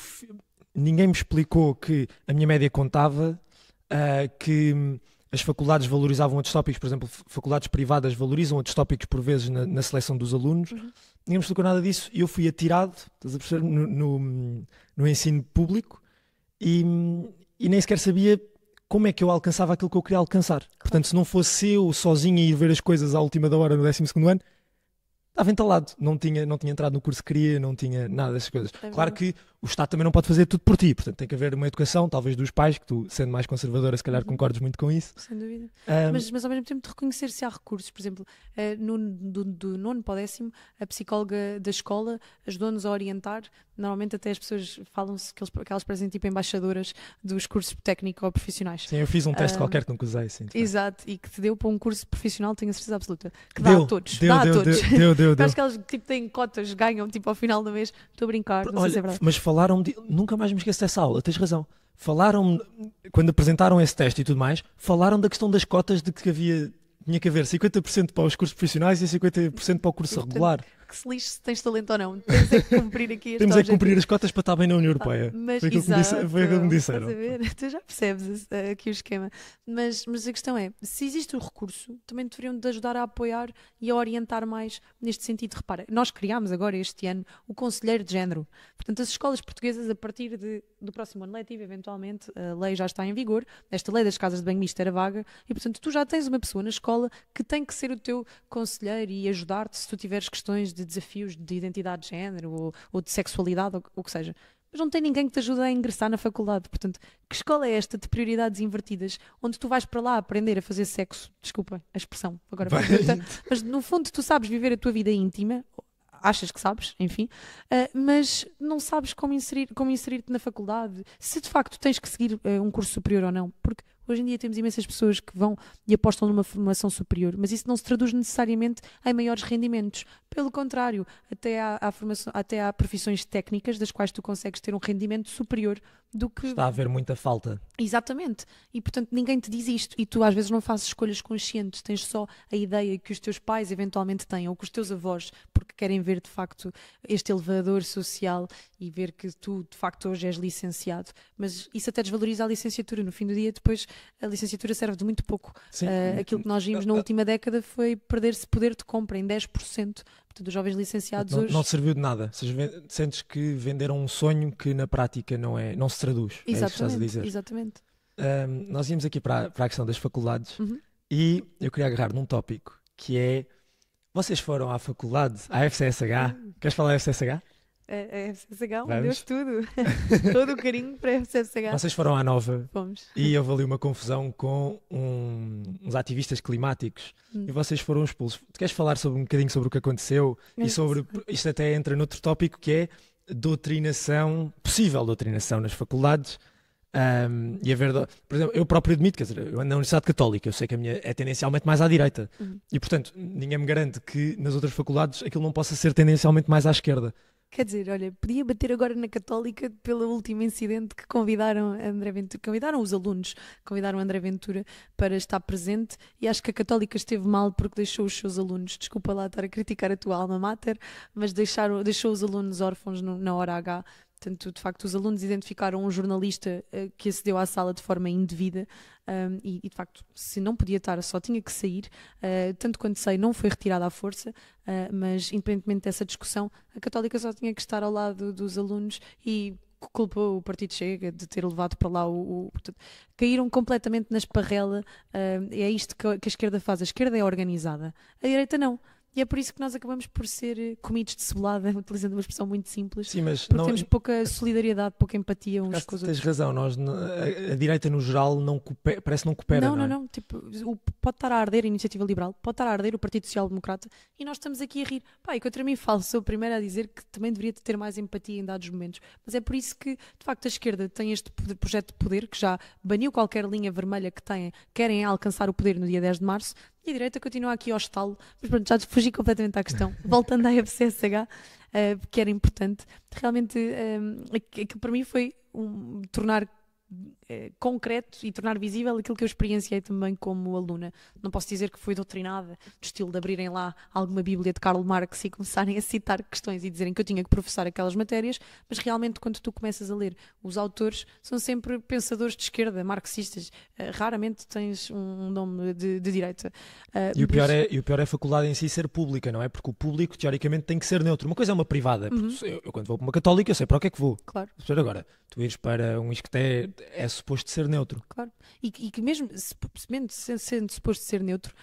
Speaker 1: ninguém me explicou que a minha média contava, uh, que as faculdades valorizavam outros tópicos, por exemplo, faculdades privadas valorizam outros tópicos por vezes na, na seleção dos alunos. Uhum. Ninguém me explicou nada disso e eu fui atirado, estás a perceber, no, no, no ensino público e, e, nem sequer sabia como é que eu alcançava aquilo que eu queria alcançar. Claro. Portanto, se não fosse eu sozinho a ir ver as coisas à última da hora no 12 ano, estava entalado, não tinha, não tinha entrado no curso que queria, não tinha nada dessas coisas. É claro que o Estado também não pode fazer tudo por ti, portanto tem que haver uma educação, talvez dos pais, que tu, sendo mais conservadora, se calhar uhum. concordes muito com isso. Sem dúvida. Um... Mas,
Speaker 2: mas ao mesmo tempo de reconhecer se há recursos, por exemplo, eh, no, do, do nono para o décimo, a psicóloga da escola ajudou-nos a orientar normalmente até as pessoas falam-se que, que, elas parecem tipo embaixadoras dos cursos técnico ou profissionais. Sim, eu fiz um teste um, ah, qualquer que nunca usei, sim. Exato, e que te deu para um curso profissional, tenho a certeza absoluta. Que deu, dá a todos, deu, dá deu, a todos. Deu, deu, deu, deu. Acho [LAUGHS] que elas tipo, têm cotas, ganham tipo ao final do mês. Estou a brincar, não Olha, sei se é verdade. Mas
Speaker 1: falaram de... Nunca mais me esqueço dessa aula, tens razão falaram quando apresentaram esse teste e tudo mais, falaram da questão das cotas de que havia tinha que haver 50% para os cursos profissionais e 50% para o curso regular
Speaker 2: que se lixe se tens talento ou não. temos é que cumprir aqui Temos é que cumprir as cotas para estar
Speaker 1: bem na União Europeia. Ah, mas, foi aquilo exato, que me, foi que me disseram.
Speaker 2: Tu já percebes eh, aqui o esquema. Mas, mas a questão é, se existe o recurso, também deveriam de ajudar a apoiar e a orientar mais neste sentido. Repara, nós criámos agora este ano o Conselheiro de Género. Portanto, as escolas portuguesas, a partir de do próximo ano letivo, eventualmente, a lei já está em vigor, esta lei das casas de banho mista era vaga, e portanto tu já tens uma pessoa na escola que tem que ser o teu conselheiro e ajudar-te se tu tiveres questões de desafios de identidade de género ou, ou de sexualidade ou o que seja. Mas não tem ninguém que te ajude a ingressar na faculdade. Portanto, que escola é esta de prioridades invertidas, onde tu vais para lá aprender a fazer sexo? Desculpa a expressão, agora. Mas no fundo, tu sabes viver a tua vida íntima, achas que sabes, enfim, uh, mas não sabes como inserir-te como inserir na faculdade, se de facto tens que seguir uh, um curso superior ou não, porque Hoje em dia temos imensas pessoas que vão e apostam numa formação superior, mas isso não se traduz necessariamente em maiores rendimentos. Pelo contrário, até há, há formação, até há profissões técnicas das quais tu consegues ter um rendimento superior do que. Está a
Speaker 1: haver muita falta.
Speaker 2: Exatamente. E portanto ninguém te diz isto e tu às vezes não fazes escolhas conscientes, tens só a ideia que os teus pais eventualmente têm ou que os teus avós, porque querem ver de facto este elevador social e ver que tu de facto hoje és licenciado. Mas isso até desvaloriza a licenciatura. No fim do dia, depois a licenciatura serve de muito pouco. Uh, aquilo que nós vimos na última década foi perder-se poder de compra em 10% dos jovens licenciados não, hoje. Não
Speaker 1: serviu de nada. Seja, sentes que venderam um sonho que na prática não, é, não se traduz. Exatamente. É isso que estás a dizer. Exatamente. nós íamos aqui para, para a questão das faculdades uhum. e eu queria agarrar num tópico que é. Vocês foram à faculdade, à FCSH. Hum. Queres falar da FCSH?
Speaker 2: a é, FCSH, é Vamos? Deus tudo. [LAUGHS] Todo o carinho para a FCSH. Vocês foram à Nova Fomos.
Speaker 1: e houve ali uma confusão com um, uns ativistas climáticos hum. e vocês foram expulsos. Tu queres falar sobre, um bocadinho sobre o que aconteceu é. e sobre. Isto até entra noutro tópico que é doutrinação, possível doutrinação nas faculdades. Um, e a verdade, por exemplo, eu próprio admito, quer dizer, eu ando na Universidade Católica, eu sei que a minha é tendencialmente mais à direita. Uhum. E portanto, ninguém me garante que nas outras faculdades aquilo não possa ser tendencialmente mais à esquerda.
Speaker 2: Quer dizer, olha, podia bater agora na Católica pelo último incidente que convidaram André Ventura, convidaram os alunos, convidaram André Ventura para estar presente e acho que a Católica esteve mal porque deixou os seus alunos, desculpa lá estar a criticar a tua alma mater, mas deixaram, deixou os alunos órfãos no, na hora H Portanto, de facto, os alunos identificaram um jornalista uh, que acedeu à sala de forma indevida um, e, e, de facto, se não podia estar, só tinha que sair. Uh, tanto quanto sei, não foi retirada à força, uh, mas independentemente dessa discussão, a Católica só tinha que estar ao lado dos alunos e culpou o Partido Chega de ter levado para lá o. o portanto, caíram completamente na esparrela. é isto que que a esquerda faz. A esquerda é organizada, a direita não. E é por isso que nós acabamos por ser eh, comidos de cebolada, [LAUGHS] utilizando uma expressão muito
Speaker 1: simples. Sim, mas porque não, temos é-
Speaker 2: pouca solidariedade, pouca empatia uns com os outros. Tens razão,
Speaker 1: nós, a, a direita no geral não coopera, parece não coopera. Não, não, é? não. É? não
Speaker 2: tipo, o, pode estar a arder a Iniciativa Liberal, pode estar a arder o Partido Social Democrata e nós estamos aqui a rir. Pá, e contra mim falo, sou a primeira a dizer que também deveria ter mais empatia em dados momentos. Mas é por isso que, de facto, a esquerda tem este poder, projeto de poder que já baniu qualquer linha vermelha que têm, querem alcançar o poder no dia 10 de março, e a direita continua aqui ao estalo, mas pronto, já fugi completamente à questão. [LAUGHS] Voltando à FCSH, uh, eh, que era importante, realmente eh, um, aquilo para mim foi um, tornar eh, concreto e tornar visível aquilo que eu experienciei também como aluna. Não posso dizer que fui doutrinada, do estilo de abrirem lá alguma bíblia de Karl Marx e começarem a citar questões e dizerem que eu tinha que professar aquelas matérias, mas realmente quando tu começas a ler, os autores são sempre pensadores de esquerda, marxistas, eh, raramente tens um nome de, de direita. Eh, e, o pior é, e
Speaker 1: o pior é a faculdade em si ser pública, não é? Porque o público teoricamente tem que ser neutro. Uma coisa é uma privada, uhum. eu, eu, quando vou para uma católica eu sei para o que é que vou. Claro. Agora, tu ires para um isqueté é suposto ser neutro.
Speaker 2: Claro. E, e que mesmo, se, sendo suposto ser neutro,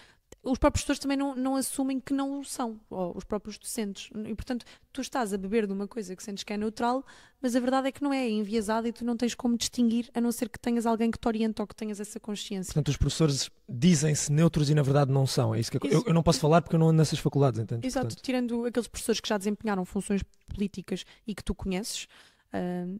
Speaker 2: os próprios professores também não, não, assumem que não o são, ou os próprios docentes. E, portanto, tu estás a beber de uma coisa que sentes que é neutral, mas a verdade é que não é, é enviesada e tu não tens como distinguir, a não ser que tenhas alguém que te oriente ou que tenhas essa consciência.
Speaker 1: Portanto, os professores dizem-se neutros e na verdade não são. É isso que eu, eu, não posso falar porque eu não ando nessas faculdades, entende? Exato, portanto.
Speaker 2: tirando aqueles professores que já desempenharam funções políticas e que tu conheces. Uh,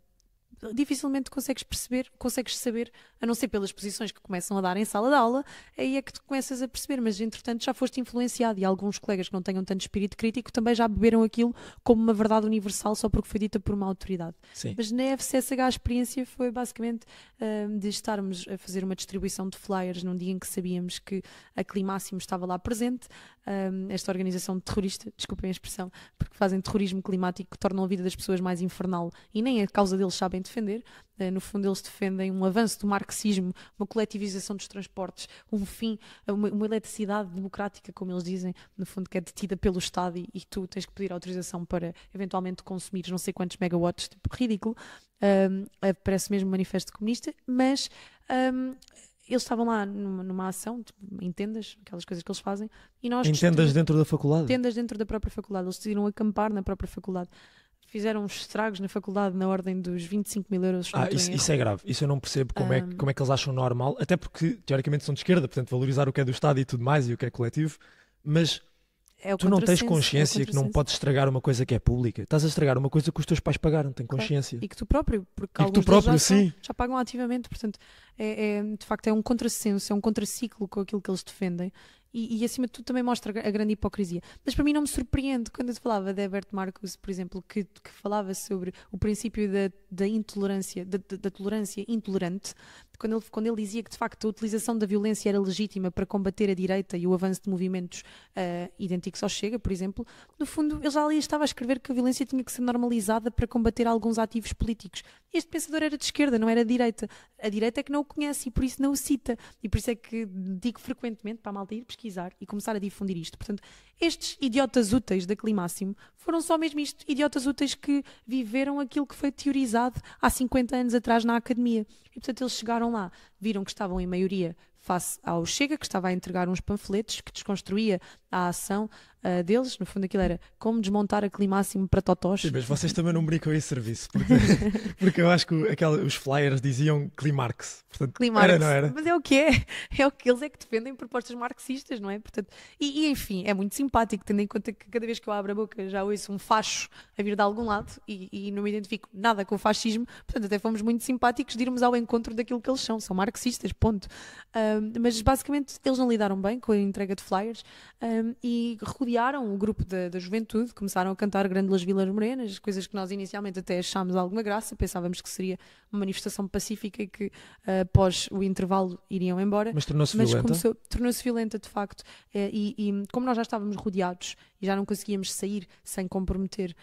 Speaker 2: dificilmente consegues perceber, consegues saber, a não ser pelas posições que começam a dar em sala de aula, aí é que tu começas a perceber, mas entretanto já foste influenciado e alguns colegas que não tenham tanto espírito crítico também já beberam aquilo como uma verdade universal só porque foi dita por uma autoridade. Sim. Mas na FCSH a experiência foi basicamente uh, de estarmos a fazer uma distribuição de flyers num dia em que sabíamos que a Climáximo estava lá presente, um, esta organização terrorista, desculpem a expressão, porque fazem terrorismo climático que tornam a vida das pessoas mais infernal e nem a causa deles sabem defender. Uh, no fundo, eles defendem um avanço do marxismo, uma coletivização dos transportes, um fim, uma, uma eletricidade democrática, como eles dizem, no fundo, que é detida pelo Estado e, e tu tens que pedir autorização para eventualmente consumir não sei quantos megawatts, tipo, ridículo. Um, eh, parece mesmo um manifesto comunista, mas um, eles estavam lá numa, numa ação, tipo, em tendas, aquelas coisas que eles fazem, e nós. Em tendas dentro da faculdade? Tendas dentro da própria faculdade. Eles decidiram acampar na própria faculdade. Fizeram estragos na faculdade na ordem dos 25 mil euros. Ah, isso, isso,
Speaker 1: é grave. Isso eu não percebo como, um... é, como é que eles acham normal, até porque teoricamente são de esquerda, portanto, valorizar o que é do Estado e tudo mais e o que é coletivo, mas é tu não tens é consciência é que não podes estragar uma coisa que é pública. Estás a estragar uma coisa que os teus pais pagaram, tem consciência. Claro. E que tu próprio, porque e alguns tu próprio, já, sim.
Speaker 2: já pagam ativamente. Portanto, é, é, de facto é um contrassenso, é um contraciclo com aquilo que eles defendem. E, e, acima de tudo também mostra a grande hipocrisia. Mas para mim não me surpreende quando eu te falava de Herbert Marcos, por exemplo, que, que falava sobre o princípio da, da intolerância, da, da, tolerância intolerante, quando ele, quando ele dizia que de facto a utilização da violência era legítima para combater a direita e o avanço de movimentos uh, idênticos ao Chega, por exemplo, no fundo ele já ali estava a escrever que a violência tinha que ser normalizada para combater alguns ativos políticos. Este pensador era de esquerda, não era de direita. A direita é que não o conhece e por isso não o cita. E por isso é que digo frequentemente para a malta ir pesquisar e começar a difundir isto. Portanto, estes idiotas úteis da Climáximo foram só mesmo isto, idiotas úteis que viveram aquilo que foi teorizado há 50 anos atrás na academia. E portanto eles chegaram lá, viram que estavam em maioria face ao Chega, que estava a entregar uns panfletos que desconstruía a ação uh, deles. No fundo, aquilo era como desmontar a climáximo para totós. Sim, mas vocês
Speaker 1: também não brincam esse serviço, porque, [LAUGHS] porque eu acho que aquela, os flyers diziam Climarx. Portanto, Climarx. Era, não era? Mas
Speaker 2: é o que é. É o que eles é que defendem propostas marxistas, não é? Portanto, e, e, enfim, é muito simpático, tendo em conta que cada vez que eu abro a boca já ouço um facho a vir de algum lado e, e não me identifico nada com o fascismo. Portanto, até fomos muito simpáticos de irmos ao encontro daquilo que eles são. São marxistas, ponto mas basicamente eles não lidaram bem com a entrega de flyers um, e rodearam o grupo da, da juventude, começaram a cantar Grandelas Vilas Morenas, coisas que nós inicialmente até achámos alguma graça, pensávamos que seria uma manifestação pacífica e que uh, após o intervalo iriam embora. Mas tornou-se violenta? Tornou-se violenta, de facto, eh, e, e como nós já estávamos rodeados e já não conseguíamos sair sem comprometer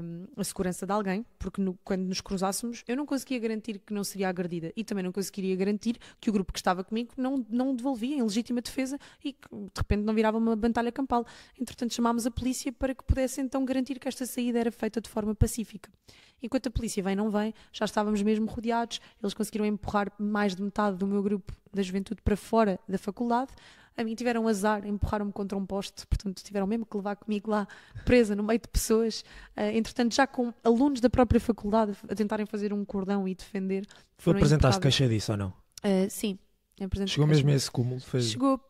Speaker 2: um, a segurança de alguém, porque no, quando nos cruzássemos eu não conseguia garantir que não seria agredida e também não conseguiria garantir que o grupo que estava comigo não, não devolvia em legítima defesa e que de repente não virava uma batalha campal. Entretanto, chamámos a polícia para que pudesse então garantir que esta saída era feita de forma pacífica. Enquanto a polícia vem, não vem, já estávamos mesmo rodeados, eles conseguiram empurrar mais de metade do meu grupo da juventude para fora da faculdade. A mim tiveram azar, empurraram-me contra um poste, portanto tiveram mesmo que levar comigo lá, presa no meio de pessoas. Uh, entretanto, já com alunos da própria faculdade a tentarem fazer um cordão e defender. apresentar apresentaste queixa disso ou não? Uh, sim. Chegou mesmo a esse cúmulo? Foi... Chegou,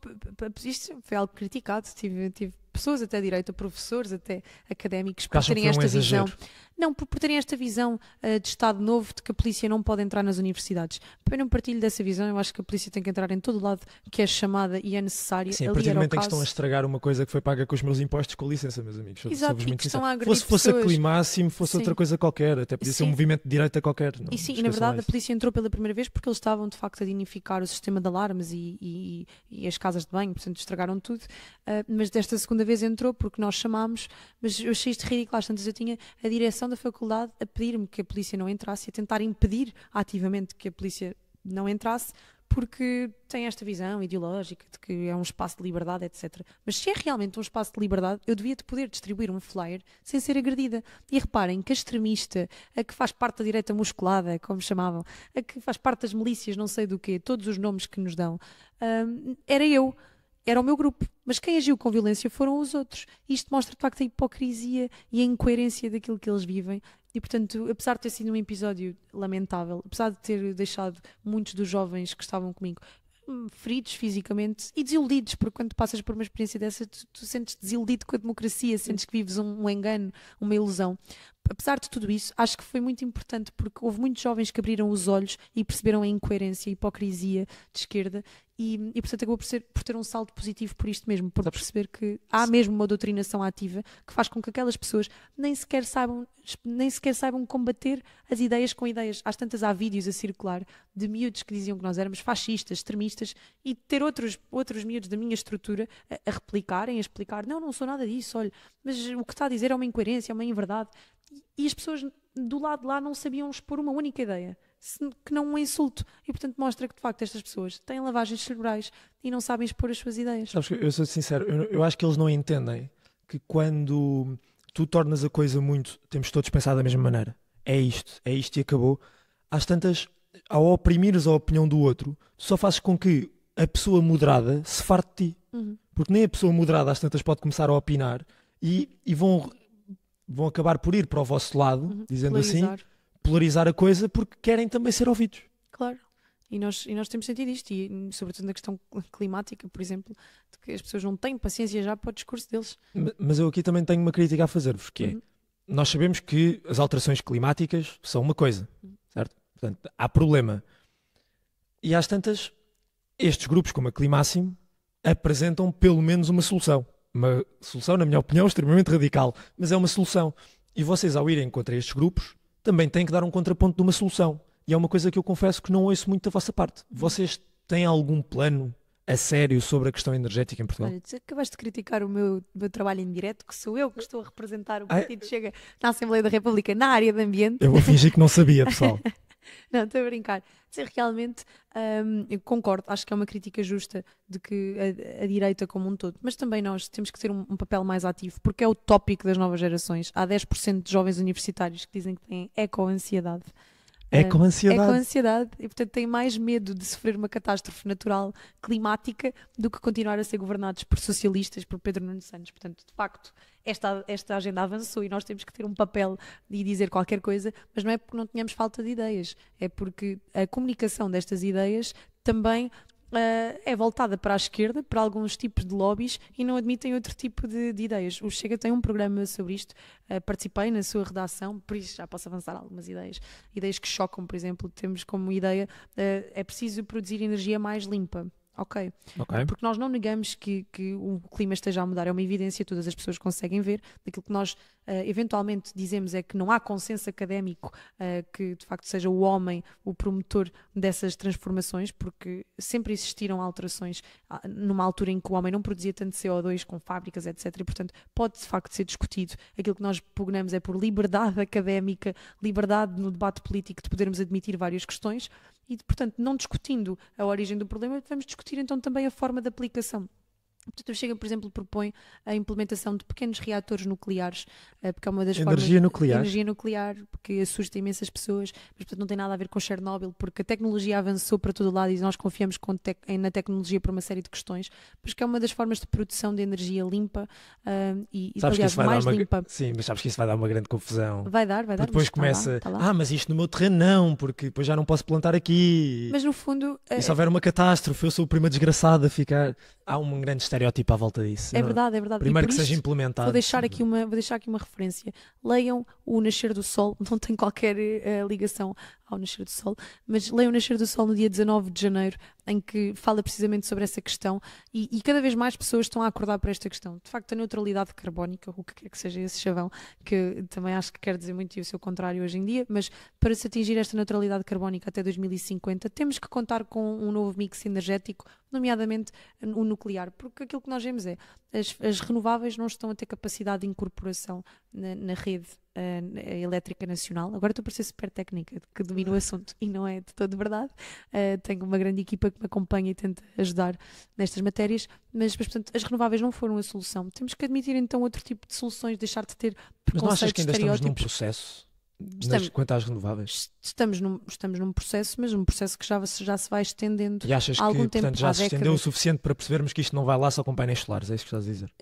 Speaker 2: isto foi algo criticado, tive, tive pessoas até direito, professores até académicos, que terem um esta exagero. visão. Não, por, por terem esta visão uh, de Estado novo de que a polícia não pode entrar nas universidades. Eu não partilho dessa visão, eu acho que a polícia tem que entrar em todo lado que é chamada e é necessária. Sim, a partir do momento em que estão a
Speaker 1: estragar uma coisa que foi paga com os meus impostos, com licença, meus amigos. Exato, e que estão a agredir Fosse, fosse a climáximo, fosse sim. outra coisa qualquer, até podia sim. ser um movimento de direita qualquer. Não, e sim, e na verdade a
Speaker 2: polícia entrou pela primeira vez porque eles estavam de facto a dignificar o sistema de alarmes e, e, e as casas de banho, portanto estragaram tudo, uh, mas desta segunda vez entrou porque nós chamámos, mas eu achei isto ridículo, às tantas eu tinha a direção direção da faculdade a pedir-me que a polícia não entrasse, a tentar impedir ativamente que a polícia não entrasse, porque tem esta visão ideológica de que é um espaço de liberdade, etc. Mas se é realmente um espaço de liberdade, eu devia de poder distribuir um flyer sem ser agredida. E reparem que a extremista, a que faz parte da direita musculada, como chamavam, a que faz parte das milícias, não sei do quê, todos os nomes que nos dão, hum, era eu era o meu grupo. Mas quem agiu com violência foram os outros. Isto mostra de facto a hipocrisia e a incoerência daquilo que eles vivem. E portanto, apesar de ter sido um episódio lamentável, apesar de ter deixado muitos dos jovens que estavam comigo hum, feridos fisicamente e desiludidos, porque quando passas por uma experiência dessa, tu, tu sentes desiludido com a democracia, sentes que vives um, um, engano, uma ilusão apesar de tudo isso, acho que foi muito importante porque houve muitos jovens que abriram os olhos e perceberam a incoerência, a hipocrisia de esquerda e, e portanto acabou por, ser, por, ter um saldo positivo por isto mesmo, por perceber que há mesmo uma doutrinação ativa que faz com que aquelas pessoas nem sequer saibam nem sequer saibam combater as ideias com ideias. Às tantas há vídeos a circular de miúdos que diziam que nós éramos fascistas, extremistas e ter outros, outros miúdos da minha estrutura a, a replicarem, a explicar não, não sou nada disso, olha, mas o que está a dizer é uma incoerência, é uma inverdade e as pessoas do lado de lá não sabiam expor uma única ideia, que não um insulto. E, portanto, mostra que, de facto, estas pessoas têm lavagens cerebrais e não sabem expor as suas ideias. Sabes, eu sou sincero, eu, eu acho que eles
Speaker 1: não entendem que quando tu tornas a coisa muito, temos todos pensado da mesma maneira, é isto, é isto e acabou, às tantas, ao oprimires a opinião do outro, só fazes com que a pessoa moderada se farte de ti. Uhum. Porque nem a pessoa moderada às tantas pode começar a opinar e, e vão vão acabar por ir para o vosso lado, uhum. dizendo assim, polarizar. assim, polarizar a coisa porque querem também ser ouvidos.
Speaker 2: Claro. E nós, e nós temos sentido isto, e sobretudo na questão climática, por exemplo, de que as pessoas não têm paciência já para o discurso deles.
Speaker 1: Mas eu aqui também tenho uma crítica a fazer-vos, que é, uhum. nós sabemos que as alterações climáticas são uma coisa, uhum. certo? Portanto, há problema. E às tantas, estes grupos, como a Climáximo, apresentam pelo menos uma solução. Uma solução, na minha opinião, extremamente radical, mas é uma solução. E vocês, ao irem contra estes grupos, também têm que dar um contraponto de uma solução. E é uma coisa que eu confesso que não ouço muito da vossa parte. Uhum. Vocês têm algum plano a sério sobre a questão energética em Portugal? Olha,
Speaker 2: acabaste de criticar o meu, meu trabalho em direto, que sou eu que estou a representar o ah, é? Partido Chega na Assembleia da República na área do ambiente. Eu vou fingir que não sabia, pessoal. [LAUGHS] [LAUGHS] Não, estou a brincar. Dizer realmente, hum, eu concordo, acho que é uma crítica justa de que a, a, direita como um todo, mas também nós temos que ter um, um, papel mais ativo, porque é o tópico das novas gerações. Há 10% de jovens universitários que dizem que têm eco-ansiedade. É, é com ansiedade. É com ansiedade e, portanto, têm mais medo de sofrer uma catástrofe natural climática do que continuar a ser governados por socialistas, por Pedro Nuno Santos. Portanto, de facto, esta, esta agenda avançou e nós temos que ter um papel e dizer qualquer coisa, mas não é porque não tenhamos falta de ideias, é porque a comunicação destas ideias também uh, é voltada para a esquerda, para alguns tipos de lobbies e não admitem outro tipo de, de ideias. O Chega tem um programa sobre isto, uh, participei na sua redação, por isso já posso avançar algumas ideias. Ideias que chocam, por exemplo, temos como ideia uh, é preciso produzir energia mais limpa ok. Porque nós não negamos que, que, o clima esteja a mudar, é uma evidência, todas as pessoas conseguem ver. Daquilo que nós uh, eventualmente dizemos é que não há consenso académico uh, que de facto seja o homem o promotor dessas transformações, porque sempre existiram alterações ah, numa altura em que o homem não produzia tanto CO2 com fábricas, etc. E portanto pode de facto ser discutido. Aquilo que nós pugnamos é por liberdade [LAUGHS] académica, liberdade no debate político de podermos admitir várias questões e, portanto, não discutindo a origem do problema, vamos discutir então também a forma de aplicação. Portanto, Chega, por exemplo, propõe a implementação de pequenos reatores nucleares, eh, porque é uma das energia formas... Nuclear. Energia nuclear. porque assusta imensas pessoas, mas portanto não tem nada a ver com Chernobyl, porque a tecnologia avançou para todo lado e nós confiamos na tecnologia por uma série de questões, mas que é uma das formas de produção de energia limpa uh, e, sabes aliás, mais uma...
Speaker 1: limpa. Sim, mas sabes que isso vai dar uma grande confusão. Vai dar, vai dar. depois começa, tá lá, tá lá. ah, mas isto no meu terreno não, porque depois já não posso plantar aqui. Mas no fundo... E eh, se houver uma catástrofe, eu sou o primo desgraçado a ficar há um grande estereótipo à volta disso. É verdade, é verdade. Primeiro que isto, seja implementado. Vou deixar, aqui
Speaker 2: uma, vou deixar aqui uma referência. Leiam O Nascer do Sol, [LAUGHS] não tem qualquer uh, ligação ao Nascer do Sol, mas leiam Nascer do Sol no dia 19 de janeiro, em que fala precisamente sobre essa questão e, e, cada vez mais pessoas estão a acordar para esta questão. De facto, a neutralidade carbónica, o que quer que seja esse chavão, que também acho que quer dizer muito e o seu contrário hoje em dia, mas para se atingir esta neutralidade carbónica até 2050, temos que contar com um novo mix energético, nomeadamente o nuclear, porque aquilo que nós vemos é as, as, renováveis não estão a ter capacidade de incorporação na, na rede uh, elétrica nacional. Agora estou a parecer super técnica, que domino o uhum. assunto e não é de todo verdade. Uh, tenho uma grande equipa que me acompanha e tenta ajudar nestas matérias, mas, mas, portanto, as renováveis não foram a solução. Temos que admitir então outro tipo de soluções, deixar de ter preconceitos, mas não achas que ainda estamos num processo
Speaker 1: Estamos, quanto às renováveis?
Speaker 2: Estamos num, estamos num processo, mas um processo que já, já se vai estendendo.
Speaker 1: E achas há algum que tempo, portanto, já se estendeu o suficiente para percebermos que isto não vai lá só com painéis solares? É isso que estás a dizer?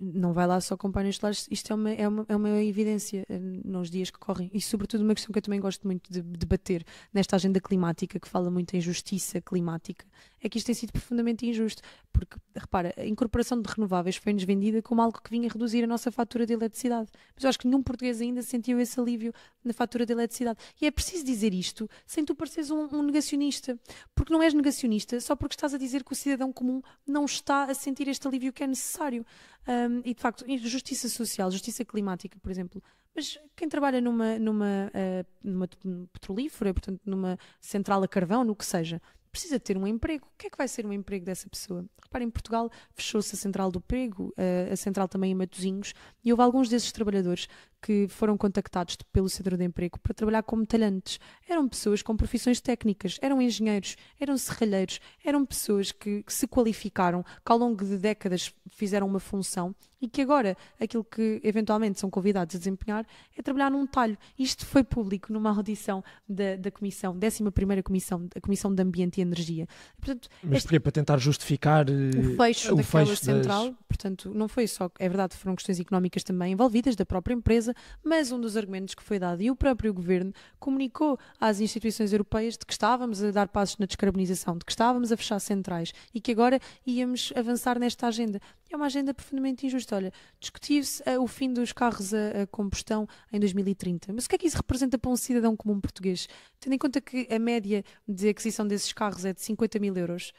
Speaker 2: Não vai lá só com painéis solares, isto é uma, é uma, é uma evidência eh, nos dias que correm. E, sobretudo, uma questão que eu também gosto muito de debater nesta agenda climática, que fala muito em justiça climática é que isto tem sido profundamente injusto. Porque, repara, a incorporação de renováveis foi-nos vendida como algo que vinha reduzir a nossa fatura de eletricidade. Mas eu acho que nenhum português ainda sentiu esse alívio na fatura de eletricidade. E é preciso dizer isto sem tu pareceres um, um negacionista. Porque não és negacionista só porque estás a dizer que o cidadão comum não está a sentir este alívio que é necessário. Um, e, de facto, justiça social, justiça climática, por exemplo. Mas quem trabalha numa, numa, uh, numa petrolífera, portanto, numa central a carvão, no que seja, precisa ter um emprego. O que é que vai ser um emprego dessa pessoa? Reparem, em Portugal fechou-se a central do emprego, eh, a central também em Matosinhos, e houve alguns desses trabalhadores que foram contactados pelo Centro de Emprego para trabalhar como talhantes. Eram pessoas com profissões técnicas, eram engenheiros, eram serralheiros, eram pessoas que, que se qualificaram, que ao longo de décadas fizeram uma função e que agora aquilo que eventualmente são convidados a desempenhar é trabalhar num talho. Isto foi público numa audição da, da comissão, 11 comissão, a Comissão de Ambiente e Energia. Portanto, Mas este... porque
Speaker 1: para tentar justificar o eh, fecho o daquela fecho central,
Speaker 2: das... portanto, não foi só, é verdade, foram questões económicas também envolvidas da própria empresa, mas um dos argumentos que foi dado e o próprio governo comunicou às instituições europeias de que estávamos a dar passos na descarbonização, de que estávamos a fechar centrais e que agora íamos avançar nesta agenda. É uma agenda profundamente injusta. Olha, discutiu-se eh, o fim dos carros a, a combustão em 2030, mas o que é que isso representa para um cidadão comum português? Tendo em conta que a média de aquisição desses carros é de 50 mil euros,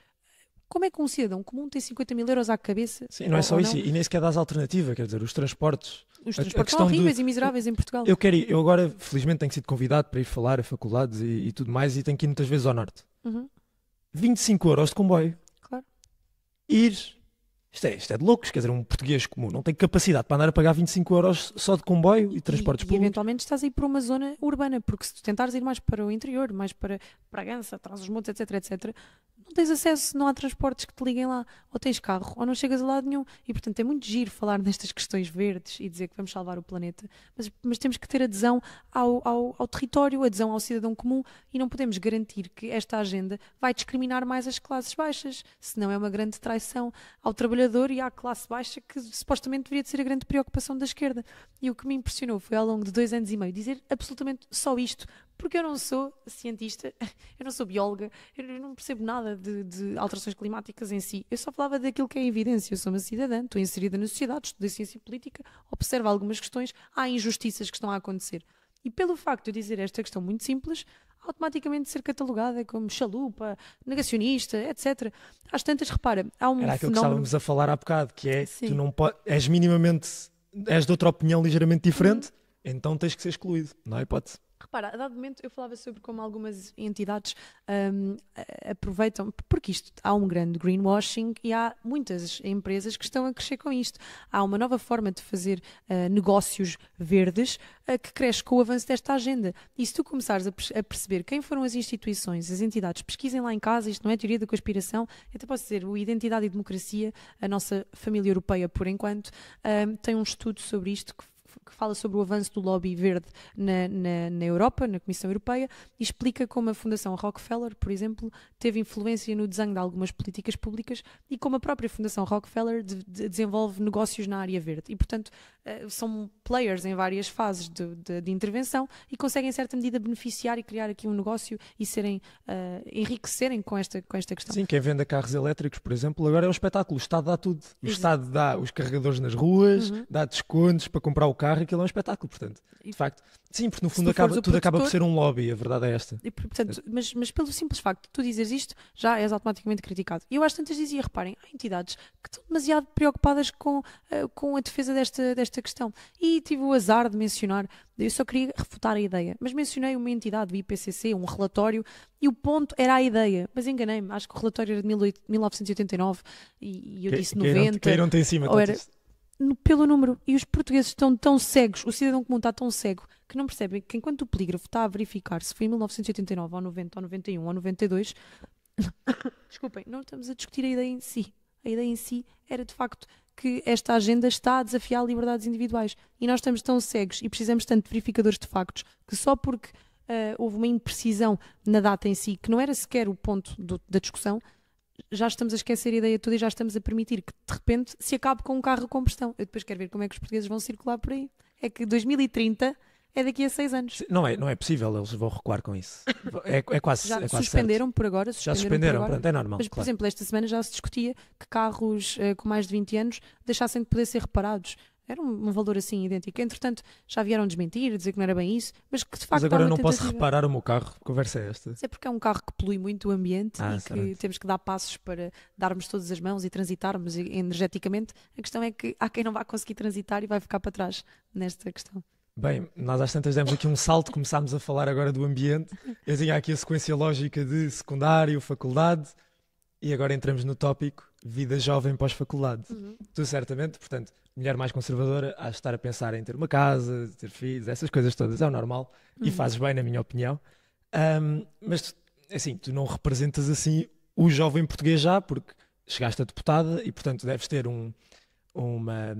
Speaker 2: como é que um cidadão comum tem 50 mil euros à cabeça? Sim, não é só isso. E
Speaker 1: nem sequer das alternativa, quer dizer, os transportes. Os transportes são horríveis do... e miseráveis em Portugal. Eu quero ir, eu agora, felizmente, tenho sido convidado para ir falar a faculdades e, e tudo mais, e tenho que ir muitas vezes ao norte. Uhum. 25 euros de comboio. Claro. Ir. Isto é, isto é de loucos, quer dizer, um português comum não tem capacidade para andar a pagar 25 euros só de comboio e transportes e, públicos. E eventualmente estás a ir para uma zona
Speaker 2: urbana, porque se tu tentares ir mais para o interior, mais para Bragança, atrás
Speaker 1: dos montes, etc, etc,
Speaker 2: não tens acesso, não há transportes que te liguem lá, ou tens carro, ou não chegas a lado nenhum. E portanto é muito giro falar [LAUGHS] nestas questões verdes e dizer que vamos salvar o planeta, mas, mas temos que ter adesão ao, ao, ao, território, adesão ao cidadão comum e não podemos garantir que esta agenda vai discriminar mais as classes baixas, senão é uma grande traição ao trabalhador e à classe baixa que supostamente deveria de ser a grande preocupação da esquerda. E o que me impressionou foi ao longo de dois anos e meio dizer absolutamente só isto porque eu não sou cientista, [LAUGHS] eu não sou bióloga, eu não percebo nada de, de, alterações climáticas em si. Eu só falava daquilo que é evidência. Eu sou uma cidadã, estou inserida na sociedade, estudei ciência política, observo algumas questões, há injustiças que estão a acontecer. E pelo facto de eu dizer esta questão muito simples, automaticamente ser catalogada como chalupa, negacionista, etc. Às tantas, repara, há um Era aquilo fenómeno... que estávamos
Speaker 1: a falar há bocado, que é, Sim. tu não podes, és minimamente, és de outra opinião ligeiramente diferente, hum. então tens que ser excluído, não é hipótese.
Speaker 2: Repara, a dado momento eu falava sobre como algumas entidades um, aproveitam, porque isto há um grande greenwashing e há muitas empresas que estão a crescer com isto. Há uma nova forma de fazer uh, negócios verdes uh, que cresce com o avanço desta agenda. E se tu começares a, a, perceber quem foram as instituições, as entidades, pesquisem lá em casa, isto não é teoria da conspiração, até posso dizer, o Identidade e Democracia, a nossa família europeia por enquanto, um, tem um estudo sobre isto que que fala sobre o avanço do lobby verde na, na, na Europa, na Comissão Europeia, e explica como a Fundação Rockefeller, por exemplo, teve influência no desenho de algumas políticas públicas e como a própria Fundação Rockefeller de, de, desenvolve negócios na área verde. E, portanto, eh, são players em várias fases de, de, de, intervenção e conseguem, em certa medida, beneficiar e criar aqui um negócio e serem uh, enriquecerem com esta, com esta questão.
Speaker 1: Sim, quem vende carros elétricos, por exemplo, agora é um espetáculo. O Estado dá tudo. O Estado dá os carregadores nas ruas, uhum. dá descontos para comprar o carro, aquilo é um espetáculo, portanto, de facto. Sim, porque no fundo acaba, tudo produtor, acaba por ser um lobby, a verdade é esta. E, portanto,
Speaker 2: mas, mas pelo simples facto de tu dizeres isto, já és automaticamente criticado. E eu às tantas dizia, reparem, há entidades que estão demasiado preocupadas com, eh, com a defesa desta, desta questão. E tive o azar de mencionar, eu só queria refutar a ideia, mas mencionei uma entidade o IPCC, um relatório, e o ponto era a ideia. Mas enganei-me, acho que o relatório era de 1989 e, e eu que, disse 90. queiram te em cima, ou era, pelo número. E os portugueses estão tão cegos, o cidadão comum está tão cego que não percebem que enquanto o polígrafo está a verificar se foi em 1989 ou 90 ou 91 ou 92, [COUGHS] desculpem, não estamos a discutir a ideia em si. A ideia em si era de facto que esta agenda está a desafiar liberdades individuais. E nós estamos tão cegos e precisamos tanto de verificadores de factos que só porque uh, houve uma imprecisão na data em si, que não era sequer o ponto do, da discussão, já estamos a esquecer a ideia toda e já estamos a permitir que de repente se acabe com um carro a combustão. Eu depois quero ver como é que os portugueses vão circular por aí. É que 2030 é daqui a seis anos. Não é, não
Speaker 1: é possível, eles vão recuar com isso. [LAUGHS] É, é quase. Já é quase suspenderam certo. por agora, suspenderam Já suspenderam, agora. pronto, é normal. Mas, por exemplo,
Speaker 2: esta semana já se discutia que carros eh, com mais de 20 anos deixassem de poder ser reparados. Era um, um, valor assim idêntico. Entretanto, já vieram desmentir, dizer que não era bem isso, mas que de facto. Mas agora não posso reparar o meu
Speaker 1: carro, que conversa é esta? Isso
Speaker 2: é porque é um carro que polui muito o ambiente ah, e certo. que temos que dar passos para darmos todas as mãos e transitarmos energeticamente. A questão é que há quem não vai conseguir transitar e vai ficar para trás nesta questão. Bem,
Speaker 1: nós às tantas demos aqui um salto, começámos a falar agora do ambiente. Eu tinha aqui a sequência lógica de secundário, faculdade, e agora entramos no tópico vida jovem pós-faculdade. Uhum. Tu certamente, portanto, mulher mais conservadora, a estar a pensar em ter uma casa, ter filhos, essas coisas todas, é o normal, uhum. e fazes bem, na minha opinião. Um, mas, assim, tu não representas assim o jovem português já, porque chegaste a deputada e, portanto, deves ter um, uma,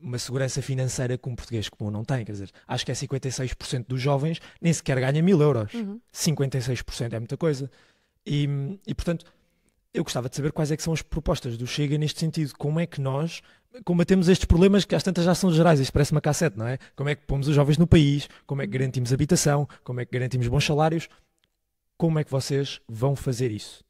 Speaker 1: uma segurança financeira que um português comum não tem. Quer dizer, acho que é 56% dos jovens nem sequer ganha mil euros. Uhum. 56% é muita coisa. E, e, portanto, eu gostava de saber quais é que são as propostas do Chega neste sentido. Como é que nós combatemos estes problemas que às tantas já são gerais? Isto parece uma cassete, não é? Como é que pomos os jovens no país? Como é que garantimos habitação? Como é que garantimos bons salários? Como é que vocês vão fazer isso?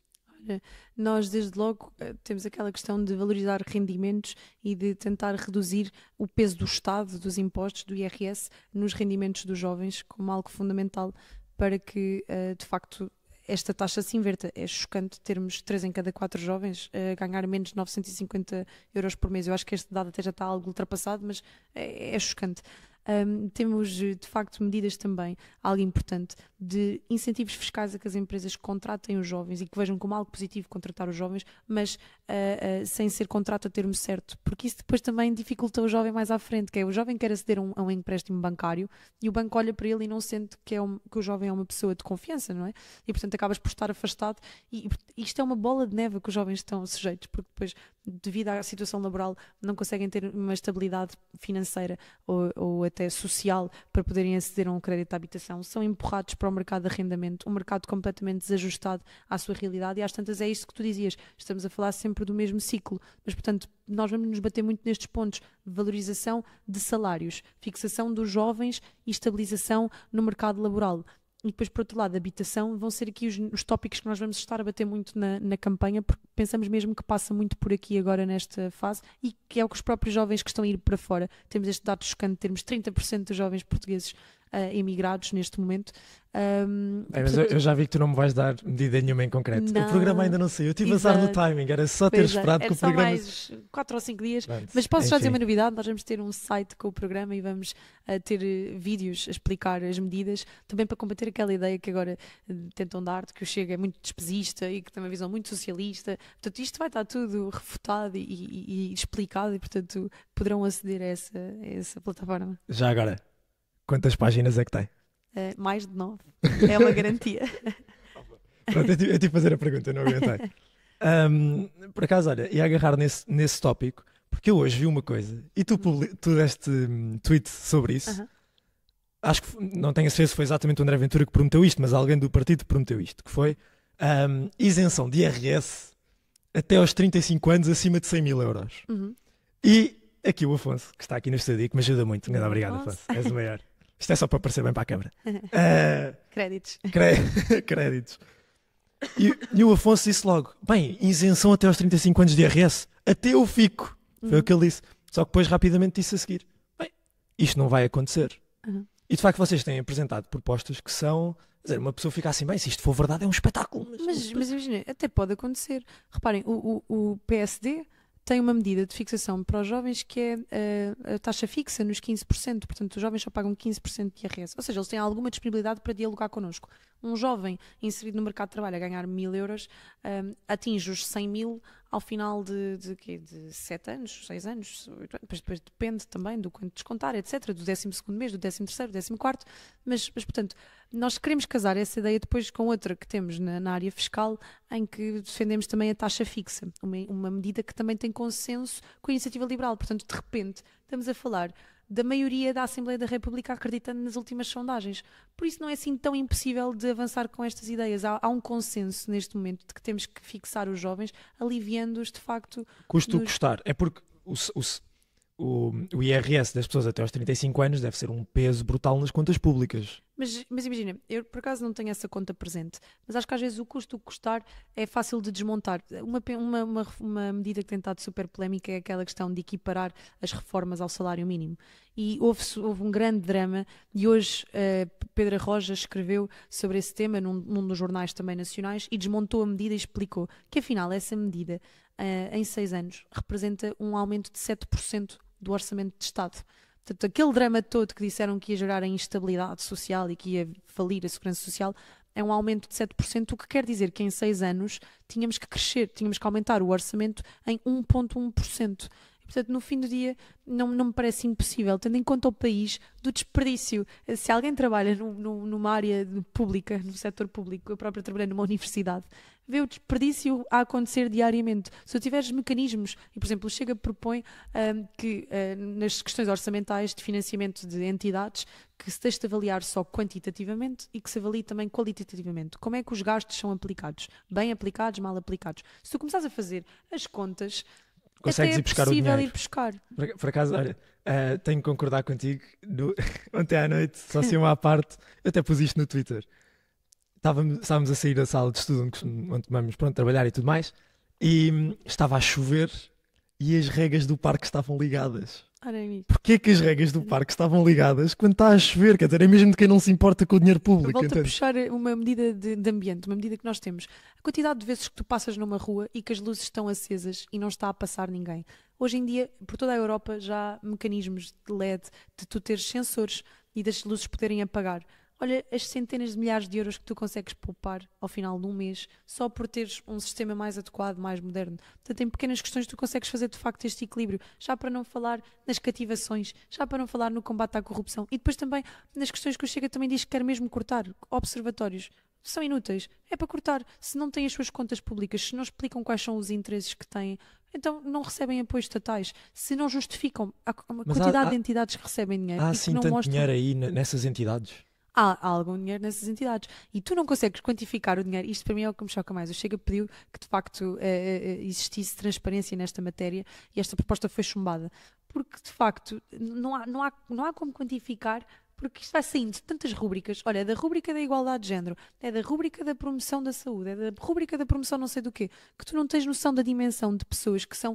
Speaker 2: Eh, nós desde logo eh, temos aquela questão de valorizar rendimentos e de tentar reduzir o peso do Estado, dos impostos, do IRS nos rendimentos dos jovens como algo fundamental para que eh, de facto esta taxa se inverta. É chocante termos 3 em cada 4 jovens a ganhar menos de 950 euros por mês. Eu acho que este dado até já está algo ultrapassado, mas é, é chocante um, temos eh, de facto medidas também, algo importante, de incentivos fiscais a que as empresas contratem os jovens e que vejam como algo positivo contratar os jovens, mas uh, uh, sem ser contrato a termo certo, porque isso depois também dificulta o jovem mais à frente, que é o jovem quer aceder a um, a um empréstimo bancário e o banco olha para ele e não sente que, é um, que o jovem é uma pessoa de confiança, não é? E portanto acabas por estar afastado e, e isto é uma bola de neve que os jovens estão sujeitos, porque depois, devido à situação laboral, não conseguem ter uma estabilidade financeira ou, ou até social para poderem aceder a um crédito de habitação, são empurrados para o mercado de arrendamento, um mercado completamente desajustado à sua realidade e às tantas é isto que tu dizias, estamos a falar sempre do mesmo ciclo, mas portanto nós vamos nos bater muito nestes pontos, valorização de salários, fixação dos jovens e estabilização no mercado laboral. E depois, por outro lado, habitação, vão ser aqui os, os tópicos que nós vamos estar a bater muito na, na, campanha, porque pensamos mesmo que passa muito por aqui agora nesta fase e que é o que os próprios jovens que estão a ir para fora. Temos este dado chocante, temos 30% dos jovens portugueses uh, neste momento. Um, é, mas eu, eu, já
Speaker 1: vi que tu não me vais dar medida nenhuma em concreto. Não, o programa ainda não saiu. Eu tive azar no timing, era só ter é, esperado é, que o programa. mais 4 ou 5 dias. Pronto, mas posso enfim. já dizer uma
Speaker 2: novidade: nós vamos ter um site com o programa e vamos uh, ter eh, vídeos a explicar as medidas, também para combater aquela ideia que agora tentam dar de que o Chega é muito despesista e que tem uma visão muito socialista. Portanto, isto vai estar tudo refutado e, e, e explicado e, portanto, poderão aceder a essa, a essa plataforma.
Speaker 1: Já agora, Quantas páginas é que tem?
Speaker 2: É, mais de nove. É uma garantia. [LAUGHS] Pronto, eu tive, eu fazer a pergunta, não aguentei.
Speaker 1: Um, por acaso, olha, ia agarrar nesse, nesse tópico, porque eu hoje vi uma coisa e tu, tu deste um, tweet sobre isso. Uh -huh. Acho que não tenho a certeza se foi exatamente o André Ventura que prometeu isto, mas alguém do partido prometeu isto, que foi um, isenção de IRS até aos 35 anos acima de 100 mil euros. Uh uhum. -huh. E aqui o Afonso, que está aqui no estadio, que me ajuda muito. Muito obrigado, Afonso. És o maior. [LAUGHS] Isto é só para aparecer bem para a câmara. Uh, [LAUGHS] créditos. Cré... [LAUGHS] créditos. E, e, o Afonso disse logo: bem, isenção até aos 35 anos de IRS, até eu fico. Foi uhum. o que ele disse. Só que depois rapidamente disse a seguir: bem, isto não vai acontecer. Uhum. E de facto vocês têm apresentado propostas que são. Dizer, uma pessoa fica assim, bem, se isto for verdade é um espetáculo.
Speaker 2: Mas, mas, mas imagina, até pode acontecer. Reparem, o, o, o PSD tem uma medida de fixação para os jovens que é a, eh, a taxa fixa nos 15%, portanto os jovens só pagam 15% de IRS, ou seja, eles têm alguma disponibilidade para dialogar connosco. Um jovem inserido no mercado de trabalho a ganhar mil euros um, eh, atinge os 100 mil ao final de, de, de, de anos, seis anos, anos, depois, depois depende também do quanto descontar, etc., do décimo segundo mês, do terceiro, do décimo mas, mas portanto, nós queremos casar essa ideia depois com outra que temos na, na área fiscal, em que defendemos também a taxa fixa, uma, uma medida que também tem consenso com a iniciativa liberal. Portanto, de repente, estamos a falar da maioria da Assembleia da República acreditando nas últimas sondagens. Por isso não é assim tão impossível de avançar com estas ideias. Há, há um consenso neste momento de que temos que fixar os jovens, aliviando-os de facto. Custo nos...
Speaker 1: custar. É porque o, o, o, o, IRS das pessoas até aos 35 anos deve ser um peso brutal nas contas públicas.
Speaker 2: Mas, mas, imagina, eu por acaso não tenho essa conta presente, mas acho que às vezes o custo de custar é fácil de desmontar. Uma, uma, uma, uma medida que tem estado super polémica é aquela questão de equiparar as reformas ao salário mínimo. E houve, houve um grande drama, e hoje uh, Pedro Roja escreveu sobre esse tema num, num dos jornais também nacionais e desmontou a medida e explicou que afinal essa medida uh, em seis anos representa um aumento de 7% do Orçamento de Estado. Portanto, aquele drama todo que disseram que ia gerar a instabilidade social e que ia falir a segurança social é um aumento de 7%, o que quer dizer que em seis anos tínhamos que crescer, tínhamos que aumentar o orçamento em 1,1%. Portanto, no fim do dia, não, não me parece impossível, tendo em conta o país do desperdício. Se alguém trabalha no, no, numa área pública, no setor público, eu própria trabalhei numa universidade, vê o desperdício a acontecer diariamente. Se eu tiveres mecanismos, e por exemplo, Chega propõe hum, que uh, nas questões orçamentais de financiamento de entidades, que se deixe de avaliar só quantitativamente e que se avalie também qualitativamente. Como é que os gastos são aplicados? Bem aplicados, mal aplicados? Se tu começares a fazer as contas Consegues Até ir é buscar possível o dinheiro. ir buscar. Por, por acaso, olha,
Speaker 1: uh, tenho que concordar contigo. No, [LAUGHS] ontem à noite, só assim uma à parte, eu até pus isto no Twitter. Estávamos, estávamos a sair da sala de estudo onde, onde vamos pronto, trabalhar e tudo mais, e hum, estava a chover e as regas do parque estavam ligadas. É Porquê que as regras do parque estavam ligadas quando está a chover? Quer dizer, é mesmo de quem não se importa com o dinheiro público. Volto entende? a puxar
Speaker 2: uma medida de, de, ambiente, uma medida que nós temos. A quantidade de vezes que tu passas numa rua e que as luzes estão acesas e não está a passar ninguém. Hoje em dia, por toda a Europa, já há mecanismos de LED, de tu teres sensores e das luzes poderem apagar olha as centenas de milhares de euros que tu consegues poupar ao final de um mês só por teres um sistema mais adequado, mais moderno. Portanto, em pequenas questões tu consegues fazer de facto este equilíbrio, já para não falar nas cativações, já para não falar no combate à corrupção e depois também nas questões que o Chega também diz que quer mesmo cortar, observatórios. São inúteis, é para cortar. Se não têm as suas contas públicas, se não explicam quais são os interesses que têm, então não recebem apoios estatais. Se não justificam a, a quantidade há, há, de entidades que recebem dinheiro. Há assim não tanto mostram... dinheiro
Speaker 1: aí nessas entidades?
Speaker 2: há, há, algum dinheiro nessas entidades. E tu não consegues quantificar o dinheiro. Isto para mim é o que me choca mais. O Chega pediu que de facto eh, eh, eh existisse transparência nesta matéria e esta proposta foi chumbada. Porque de facto não há, não há, não há como quantificar porque isto vai saindo de tantas rúbricas. Olha, é da rúbrica da igualdade de género, é da rúbrica da promoção da saúde, é da rúbrica da promoção não sei do quê, que tu não tens noção da dimensão de pessoas que são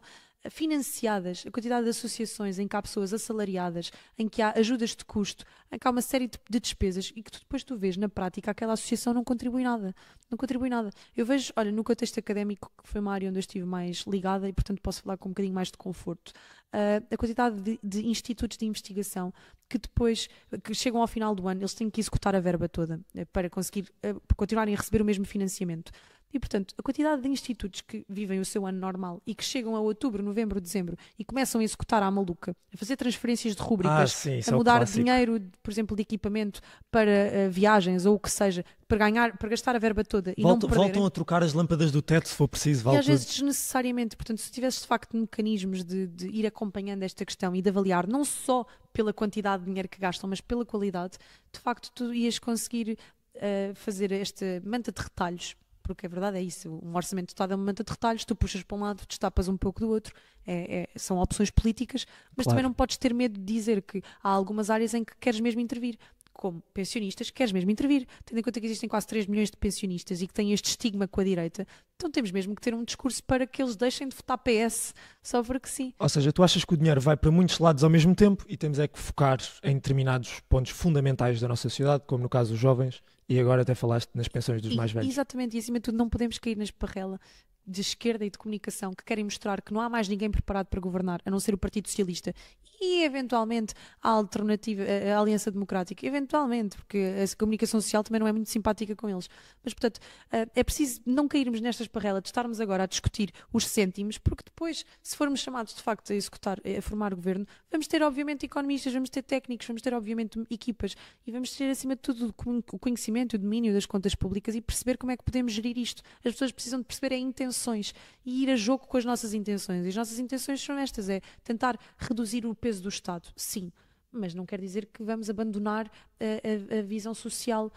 Speaker 2: financiadas, a quantidade de associações em que há pessoas assalariadas, em que há ajudas de custo, em que há uma série de, despesas e que tu depois tu vês na prática aquela associação não contribui nada, não contribui nada. Eu vejo, olha, no contexto académico que foi uma área onde eu estive mais ligada e portanto posso falar com um bocadinho mais de conforto, uh, a quantidade de, de, institutos de investigação que depois que chegam ao final do ano eles têm que executar a verba toda uh, para conseguir uh, continuarem a receber o mesmo financiamento. E, portanto, a quantidade de institutos que vivem o seu ano normal e que chegam a outubro, novembro, dezembro e começam a executar à maluca, a fazer transferências de rúbricas, ah, sim, a é mudar é dinheiro, por exemplo, de equipamento para uh, viagens ou o que seja, para ganhar, para gastar a verba toda e Volta, não perderem. Voltam a
Speaker 1: trocar as lâmpadas do teto se for preciso. Vale e às tudo. vezes
Speaker 2: desnecessariamente. Portanto, se tivesse de facto mecanismos de, de ir acompanhando esta questão e de avaliar não só pela quantidade de dinheiro que gastam, mas pela qualidade, de facto tu ias conseguir uh, fazer esta manta de retalhos porque a é verdade é isso, um orçamento dotado é um manta de retalhos, tu puxas para um lado, destapas um pouco do outro, é, é, são opções políticas, mas claro. também não podes ter medo de dizer que há algumas áreas em que queres mesmo intervir. Como pensionistas, queres mesmo intervir, tendo em conta que existem quase 3 milhões de pensionistas e que têm este estigma com a direita, então temos mesmo que ter um discurso para que eles deixem de votar PS só porque sim. Ou
Speaker 1: seja, tu achas que o dinheiro vai para muitos lados ao mesmo tempo e temos é que focar em determinados pontos fundamentais da nossa sociedade, como no caso dos jovens, e agora até falaste nas pensões dos e, mais velhos.
Speaker 2: Exatamente, e acima de tudo não podemos cair na esparrela de esquerda e de comunicação que querem mostrar que não há mais ninguém preparado para governar, a não ser o Partido Socialista e, eventualmente, a alternativa, a Aliança Democrática. Eventualmente, porque a comunicação social também não é muito simpática com eles. Mas, portanto, eh, é preciso não cairmos nesta esparrela de estarmos agora a discutir os cêntimos, porque depois, se formos chamados de facto a executar, eh, a formar governo, vamos ter, obviamente, economistas, vamos ter técnicos, vamos ter, obviamente, equipas e vamos ter, acima de tudo, o conhecimento, o domínio das contas públicas e perceber como é que podemos gerir isto. As pessoas precisam de perceber a intenção intenções e ir a jogo com as nossas intenções. E as nossas intenções são estas: é tentar reduzir o peso do Estado, sim, mas não quer dizer que vamos abandonar a, eh, a, a visão social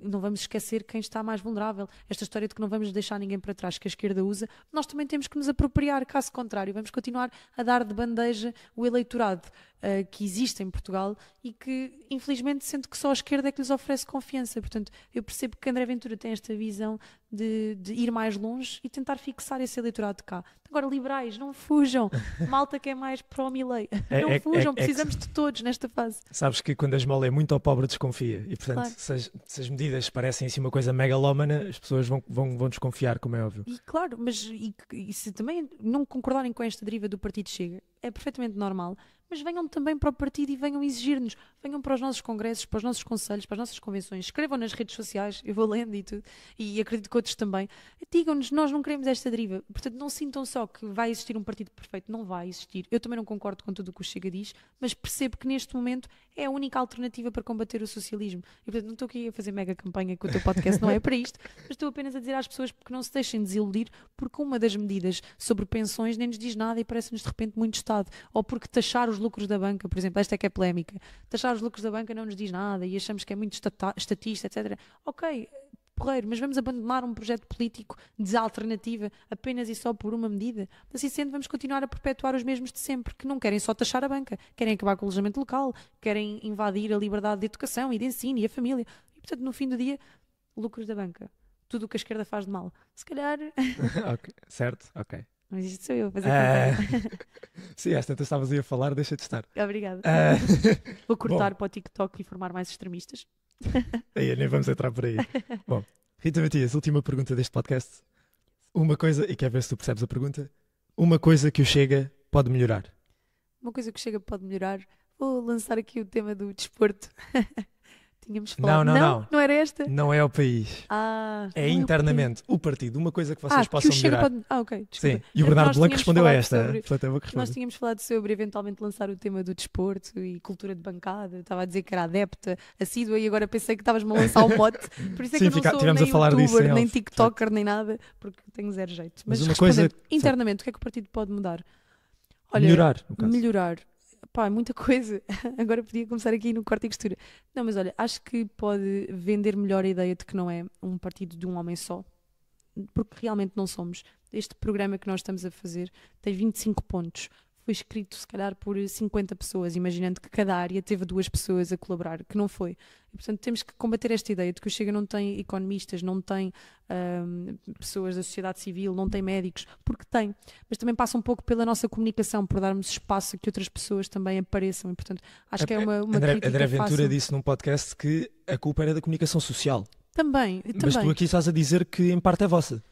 Speaker 2: não vamos esquecer quem está mais vulnerável. Esta história de que não vamos deixar ninguém para trás, que a esquerda usa, nós também temos que nos apropriar, caso contrário, vamos continuar a dar de bandeja o eleitorado uh, que existe em Portugal e que, infelizmente, sendo que só a esquerda é que lhes oferece confiança. Portanto, eu percebo que André Ventura tem esta visão de, de ir mais longe e tentar fixar esse eleitorado de cá. Agora, liberais, não fujam. [LAUGHS] Malta que é mais pró-Milei. É, não é, é fujam, é, é, precisamos de todos nesta fase.
Speaker 1: Sabes que quando a esmola é muito ao pobre, desconfia. E, portanto, claro. se, as, se, as, medidas parecem assim uma coisa megalómana, as pessoas vão, vão, vão desconfiar, como é óbvio. E
Speaker 2: claro, mas e, e se também não concordarem com esta deriva do Partido Chega, é perfeitamente normal mas venham também para o partido e venham exigir-nos. Venham para os nossos congressos, para os nossos conselhos, para as nossas convenções. Escrevam nas redes sociais, eu vou lendo e tudo, e acredito que outros também. Digam-nos, nós não queremos esta deriva. Portanto, não sintam só que vai existir um partido perfeito. Não vai existir. Eu também não concordo com tudo o que o Chega diz, mas percebo que neste momento é a única alternativa para combater o socialismo. E portanto, não estou aqui a fazer mega campanha com o teu podcast não é para isto, [LAUGHS] mas estou apenas a dizer às pessoas que não se deixem desiludir, porque uma das medidas sobre pensões nem nos diz nada e parece-nos de repente muito Estado. Ou porque taxar os lucros da banca, por exemplo, esta é que é polémica, taxar os lucros da banca não nos diz nada e achamos que é muito estatista, etc. Ok, porreiro, mas vamos abandonar um projeto político desalternativa apenas e só por uma medida? Assim sendo, vamos continuar a perpetuar os mesmos de sempre, que não querem só taxar a banca, querem acabar com o alojamento local, querem invadir a liberdade de educação e de ensino e a família. E, portanto, no fim do dia, lucros da banca. Tudo o que a esquerda faz de mal. Se calhar.
Speaker 1: [LAUGHS] okay. Certo, ok. Mas isto sou eu a fazer uh... [LAUGHS] Sim, esta tu estavas aí a falar, deixa de estar. Obrigada. Uh... Vou cortar [LAUGHS] Bom.
Speaker 2: para o TikTok e formar mais extremistas. [LAUGHS] aí, nem vamos entrar por aí. [LAUGHS]
Speaker 1: Bom, Rita Matias, última pergunta deste podcast. Uma coisa, e quer ver se tu percebes a pergunta, uma coisa que o Chega pode melhorar.
Speaker 2: Uma coisa que o Chega pode melhorar, vou lançar aqui o tema do desporto. [LAUGHS] Tínhamos falado. Não, não, não. Não, não era esta? Não
Speaker 1: é o país. Ah, é internamente é o, o, partido. Uma coisa que vocês ah, possam que mirar. Pode... Ah, ok. Desculpa. Sim, e o Bernardo Blanco respondeu a esta. Sobre... Portanto, nós
Speaker 2: tínhamos falado sobre eventualmente lançar o tema do desporto e cultura de bancada. Estava a dizer que era adepta, assídua, e agora pensei que estavas-me a lançar o mote. Por isso é que eu não fica... sou nem a falar youtuber, disso, nem tiktoker, nem nada, porque tenho zero jeito. Mas, Mas uma coisa... internamente, o que é que o partido pode mudar? Olha, melhorar, melhorar pá, é muita coisa. [LAUGHS] Agora podia começar aqui no corte e costura. Não, mas olha, acho que pode vender melhor a ideia de que não é um partido de um homem só, porque realmente não somos. Este programa que nós estamos a fazer tem 25 pontos foi escrito se calhar por 50 pessoas, imaginando que cada área teve duas pessoas a colaborar, que não foi. E, portanto, temos que combater esta ideia de que o Chega não tem economistas, não tem hum, pessoas da sociedade civil, não tem médicos, porque tem. Mas também passa um pouco pela nossa comunicação, por darmos espaço a que outras pessoas também apareçam. E, portanto, acho que é uma, uma André, André Ventura fácil. disse
Speaker 1: num podcast que a culpa era da comunicação social.
Speaker 2: Também, também. Mas tu aqui
Speaker 1: estás a dizer que em parte é vossa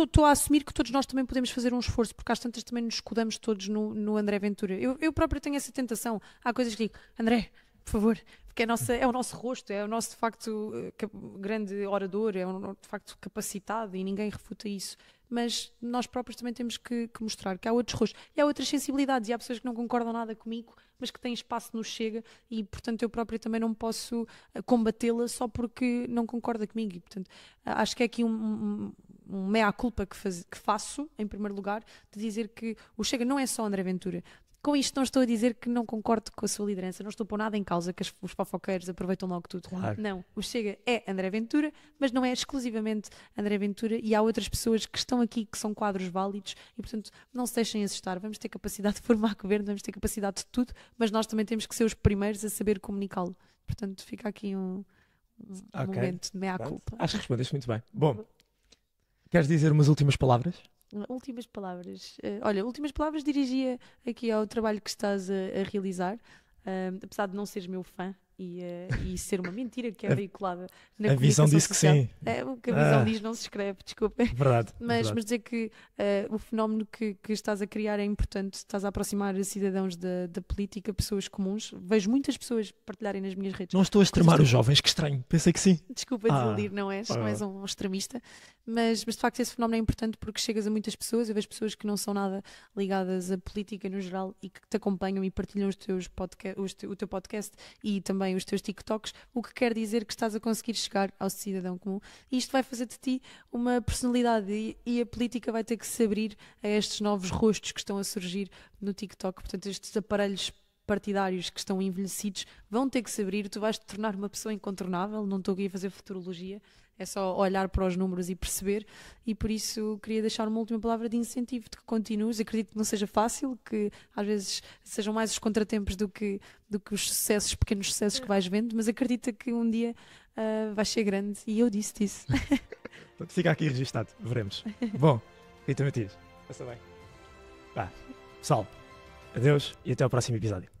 Speaker 2: estou a assumir que todos nós também podemos fazer um esforço, porque às tantas também nos escudamos todos no, no André Ventura. Eu, eu própria tenho essa tentação. Há coisas que digo, André, por favor, porque é, nossa, é o nosso rosto, é o nosso de facto eh, grande orador, é nosso de facto capacitado e ninguém refuta isso. Mas nós próprios também temos que, que mostrar que há outros rostos e há outras sensibilidades e há pessoas que não concordam nada comigo, mas que têm espaço no Chega e, portanto, eu própria também não posso eh, combatê-la só porque não concorda comigo. E, portanto, acho que é aqui um, um um meia-culpa que, que faço, em primeiro lugar, de dizer que o Chega não é só André Ventura. Com isto não estou a dizer que não concordo com a sua liderança, não estou a pôr nada em causa que os fofoqueiros aproveitam logo tudo. Claro. Não, o Chega é André Ventura, mas não é exclusivamente André Ventura e há outras pessoas que estão aqui que são quadros válidos e, portanto, não se deixem assustar. Vamos ter capacidade de formar governo, vamos ter capacidade de tudo, mas nós também temos que ser os primeiros a saber comunicá-lo. Portanto, fica aqui um, um okay. momento de meia-culpa. Acho
Speaker 1: que respondeste muito bem. Bom. Queres dizer umas últimas palavras?
Speaker 2: Últimas palavras. Uh, olha, últimas palavras dirigia aqui ao trabalho que estás a, a realizar. Uh, apesar de não seres meu fã, e, uh, e ser uma mentira que é veiculada na A visão diz social. que sim. É, o que a visão ah. diz não se escreve, desculpem. Verdade. Mas, verdade. mas dizer que uh, o fenómeno que, que, estás a criar é importante, estás a aproximar cidadãos da, da, política, pessoas comuns. Vejo muitas pessoas partilharem nas minhas redes. Não estou a extremar os jovens, que estranho, pensei que sim. Desculpa ah. não és, ah. não és um extremista, mas, mas de facto esse fenómeno é importante porque chegas a muitas pessoas, eu vejo pessoas que não são nada ligadas à política no geral e que te acompanham e partilham os teus podcast, os te, o teu podcast e também também os teus TikToks, o que quer dizer que estás a conseguir chegar ao cidadão comum. E isto vai fazer de ti uma personalidade e, e a política vai ter que se abrir a estes novos rostos que estão a surgir no TikTok. Portanto, estes aparelhos partidários que estão envelhecidos vão ter que se abrir, tu vais te tornar uma pessoa incontornável, não estou aqui a fazer futurologia, é só olhar para os números e perceber. E por isso queria deixar uma última palavra de incentivo, de que continues. Acredito que não seja fácil, que às vezes sejam mais os contratempos do que, do que os sucessos, pequenos sucessos que vais vendo, mas acredita que um dia uh, ah, vais ser grande. E eu disse isso.
Speaker 1: [LAUGHS] Fica aqui registado, veremos. Bom, Rita Matias, passa bem. Vá, salve. Adeus e até ao próximo episódio.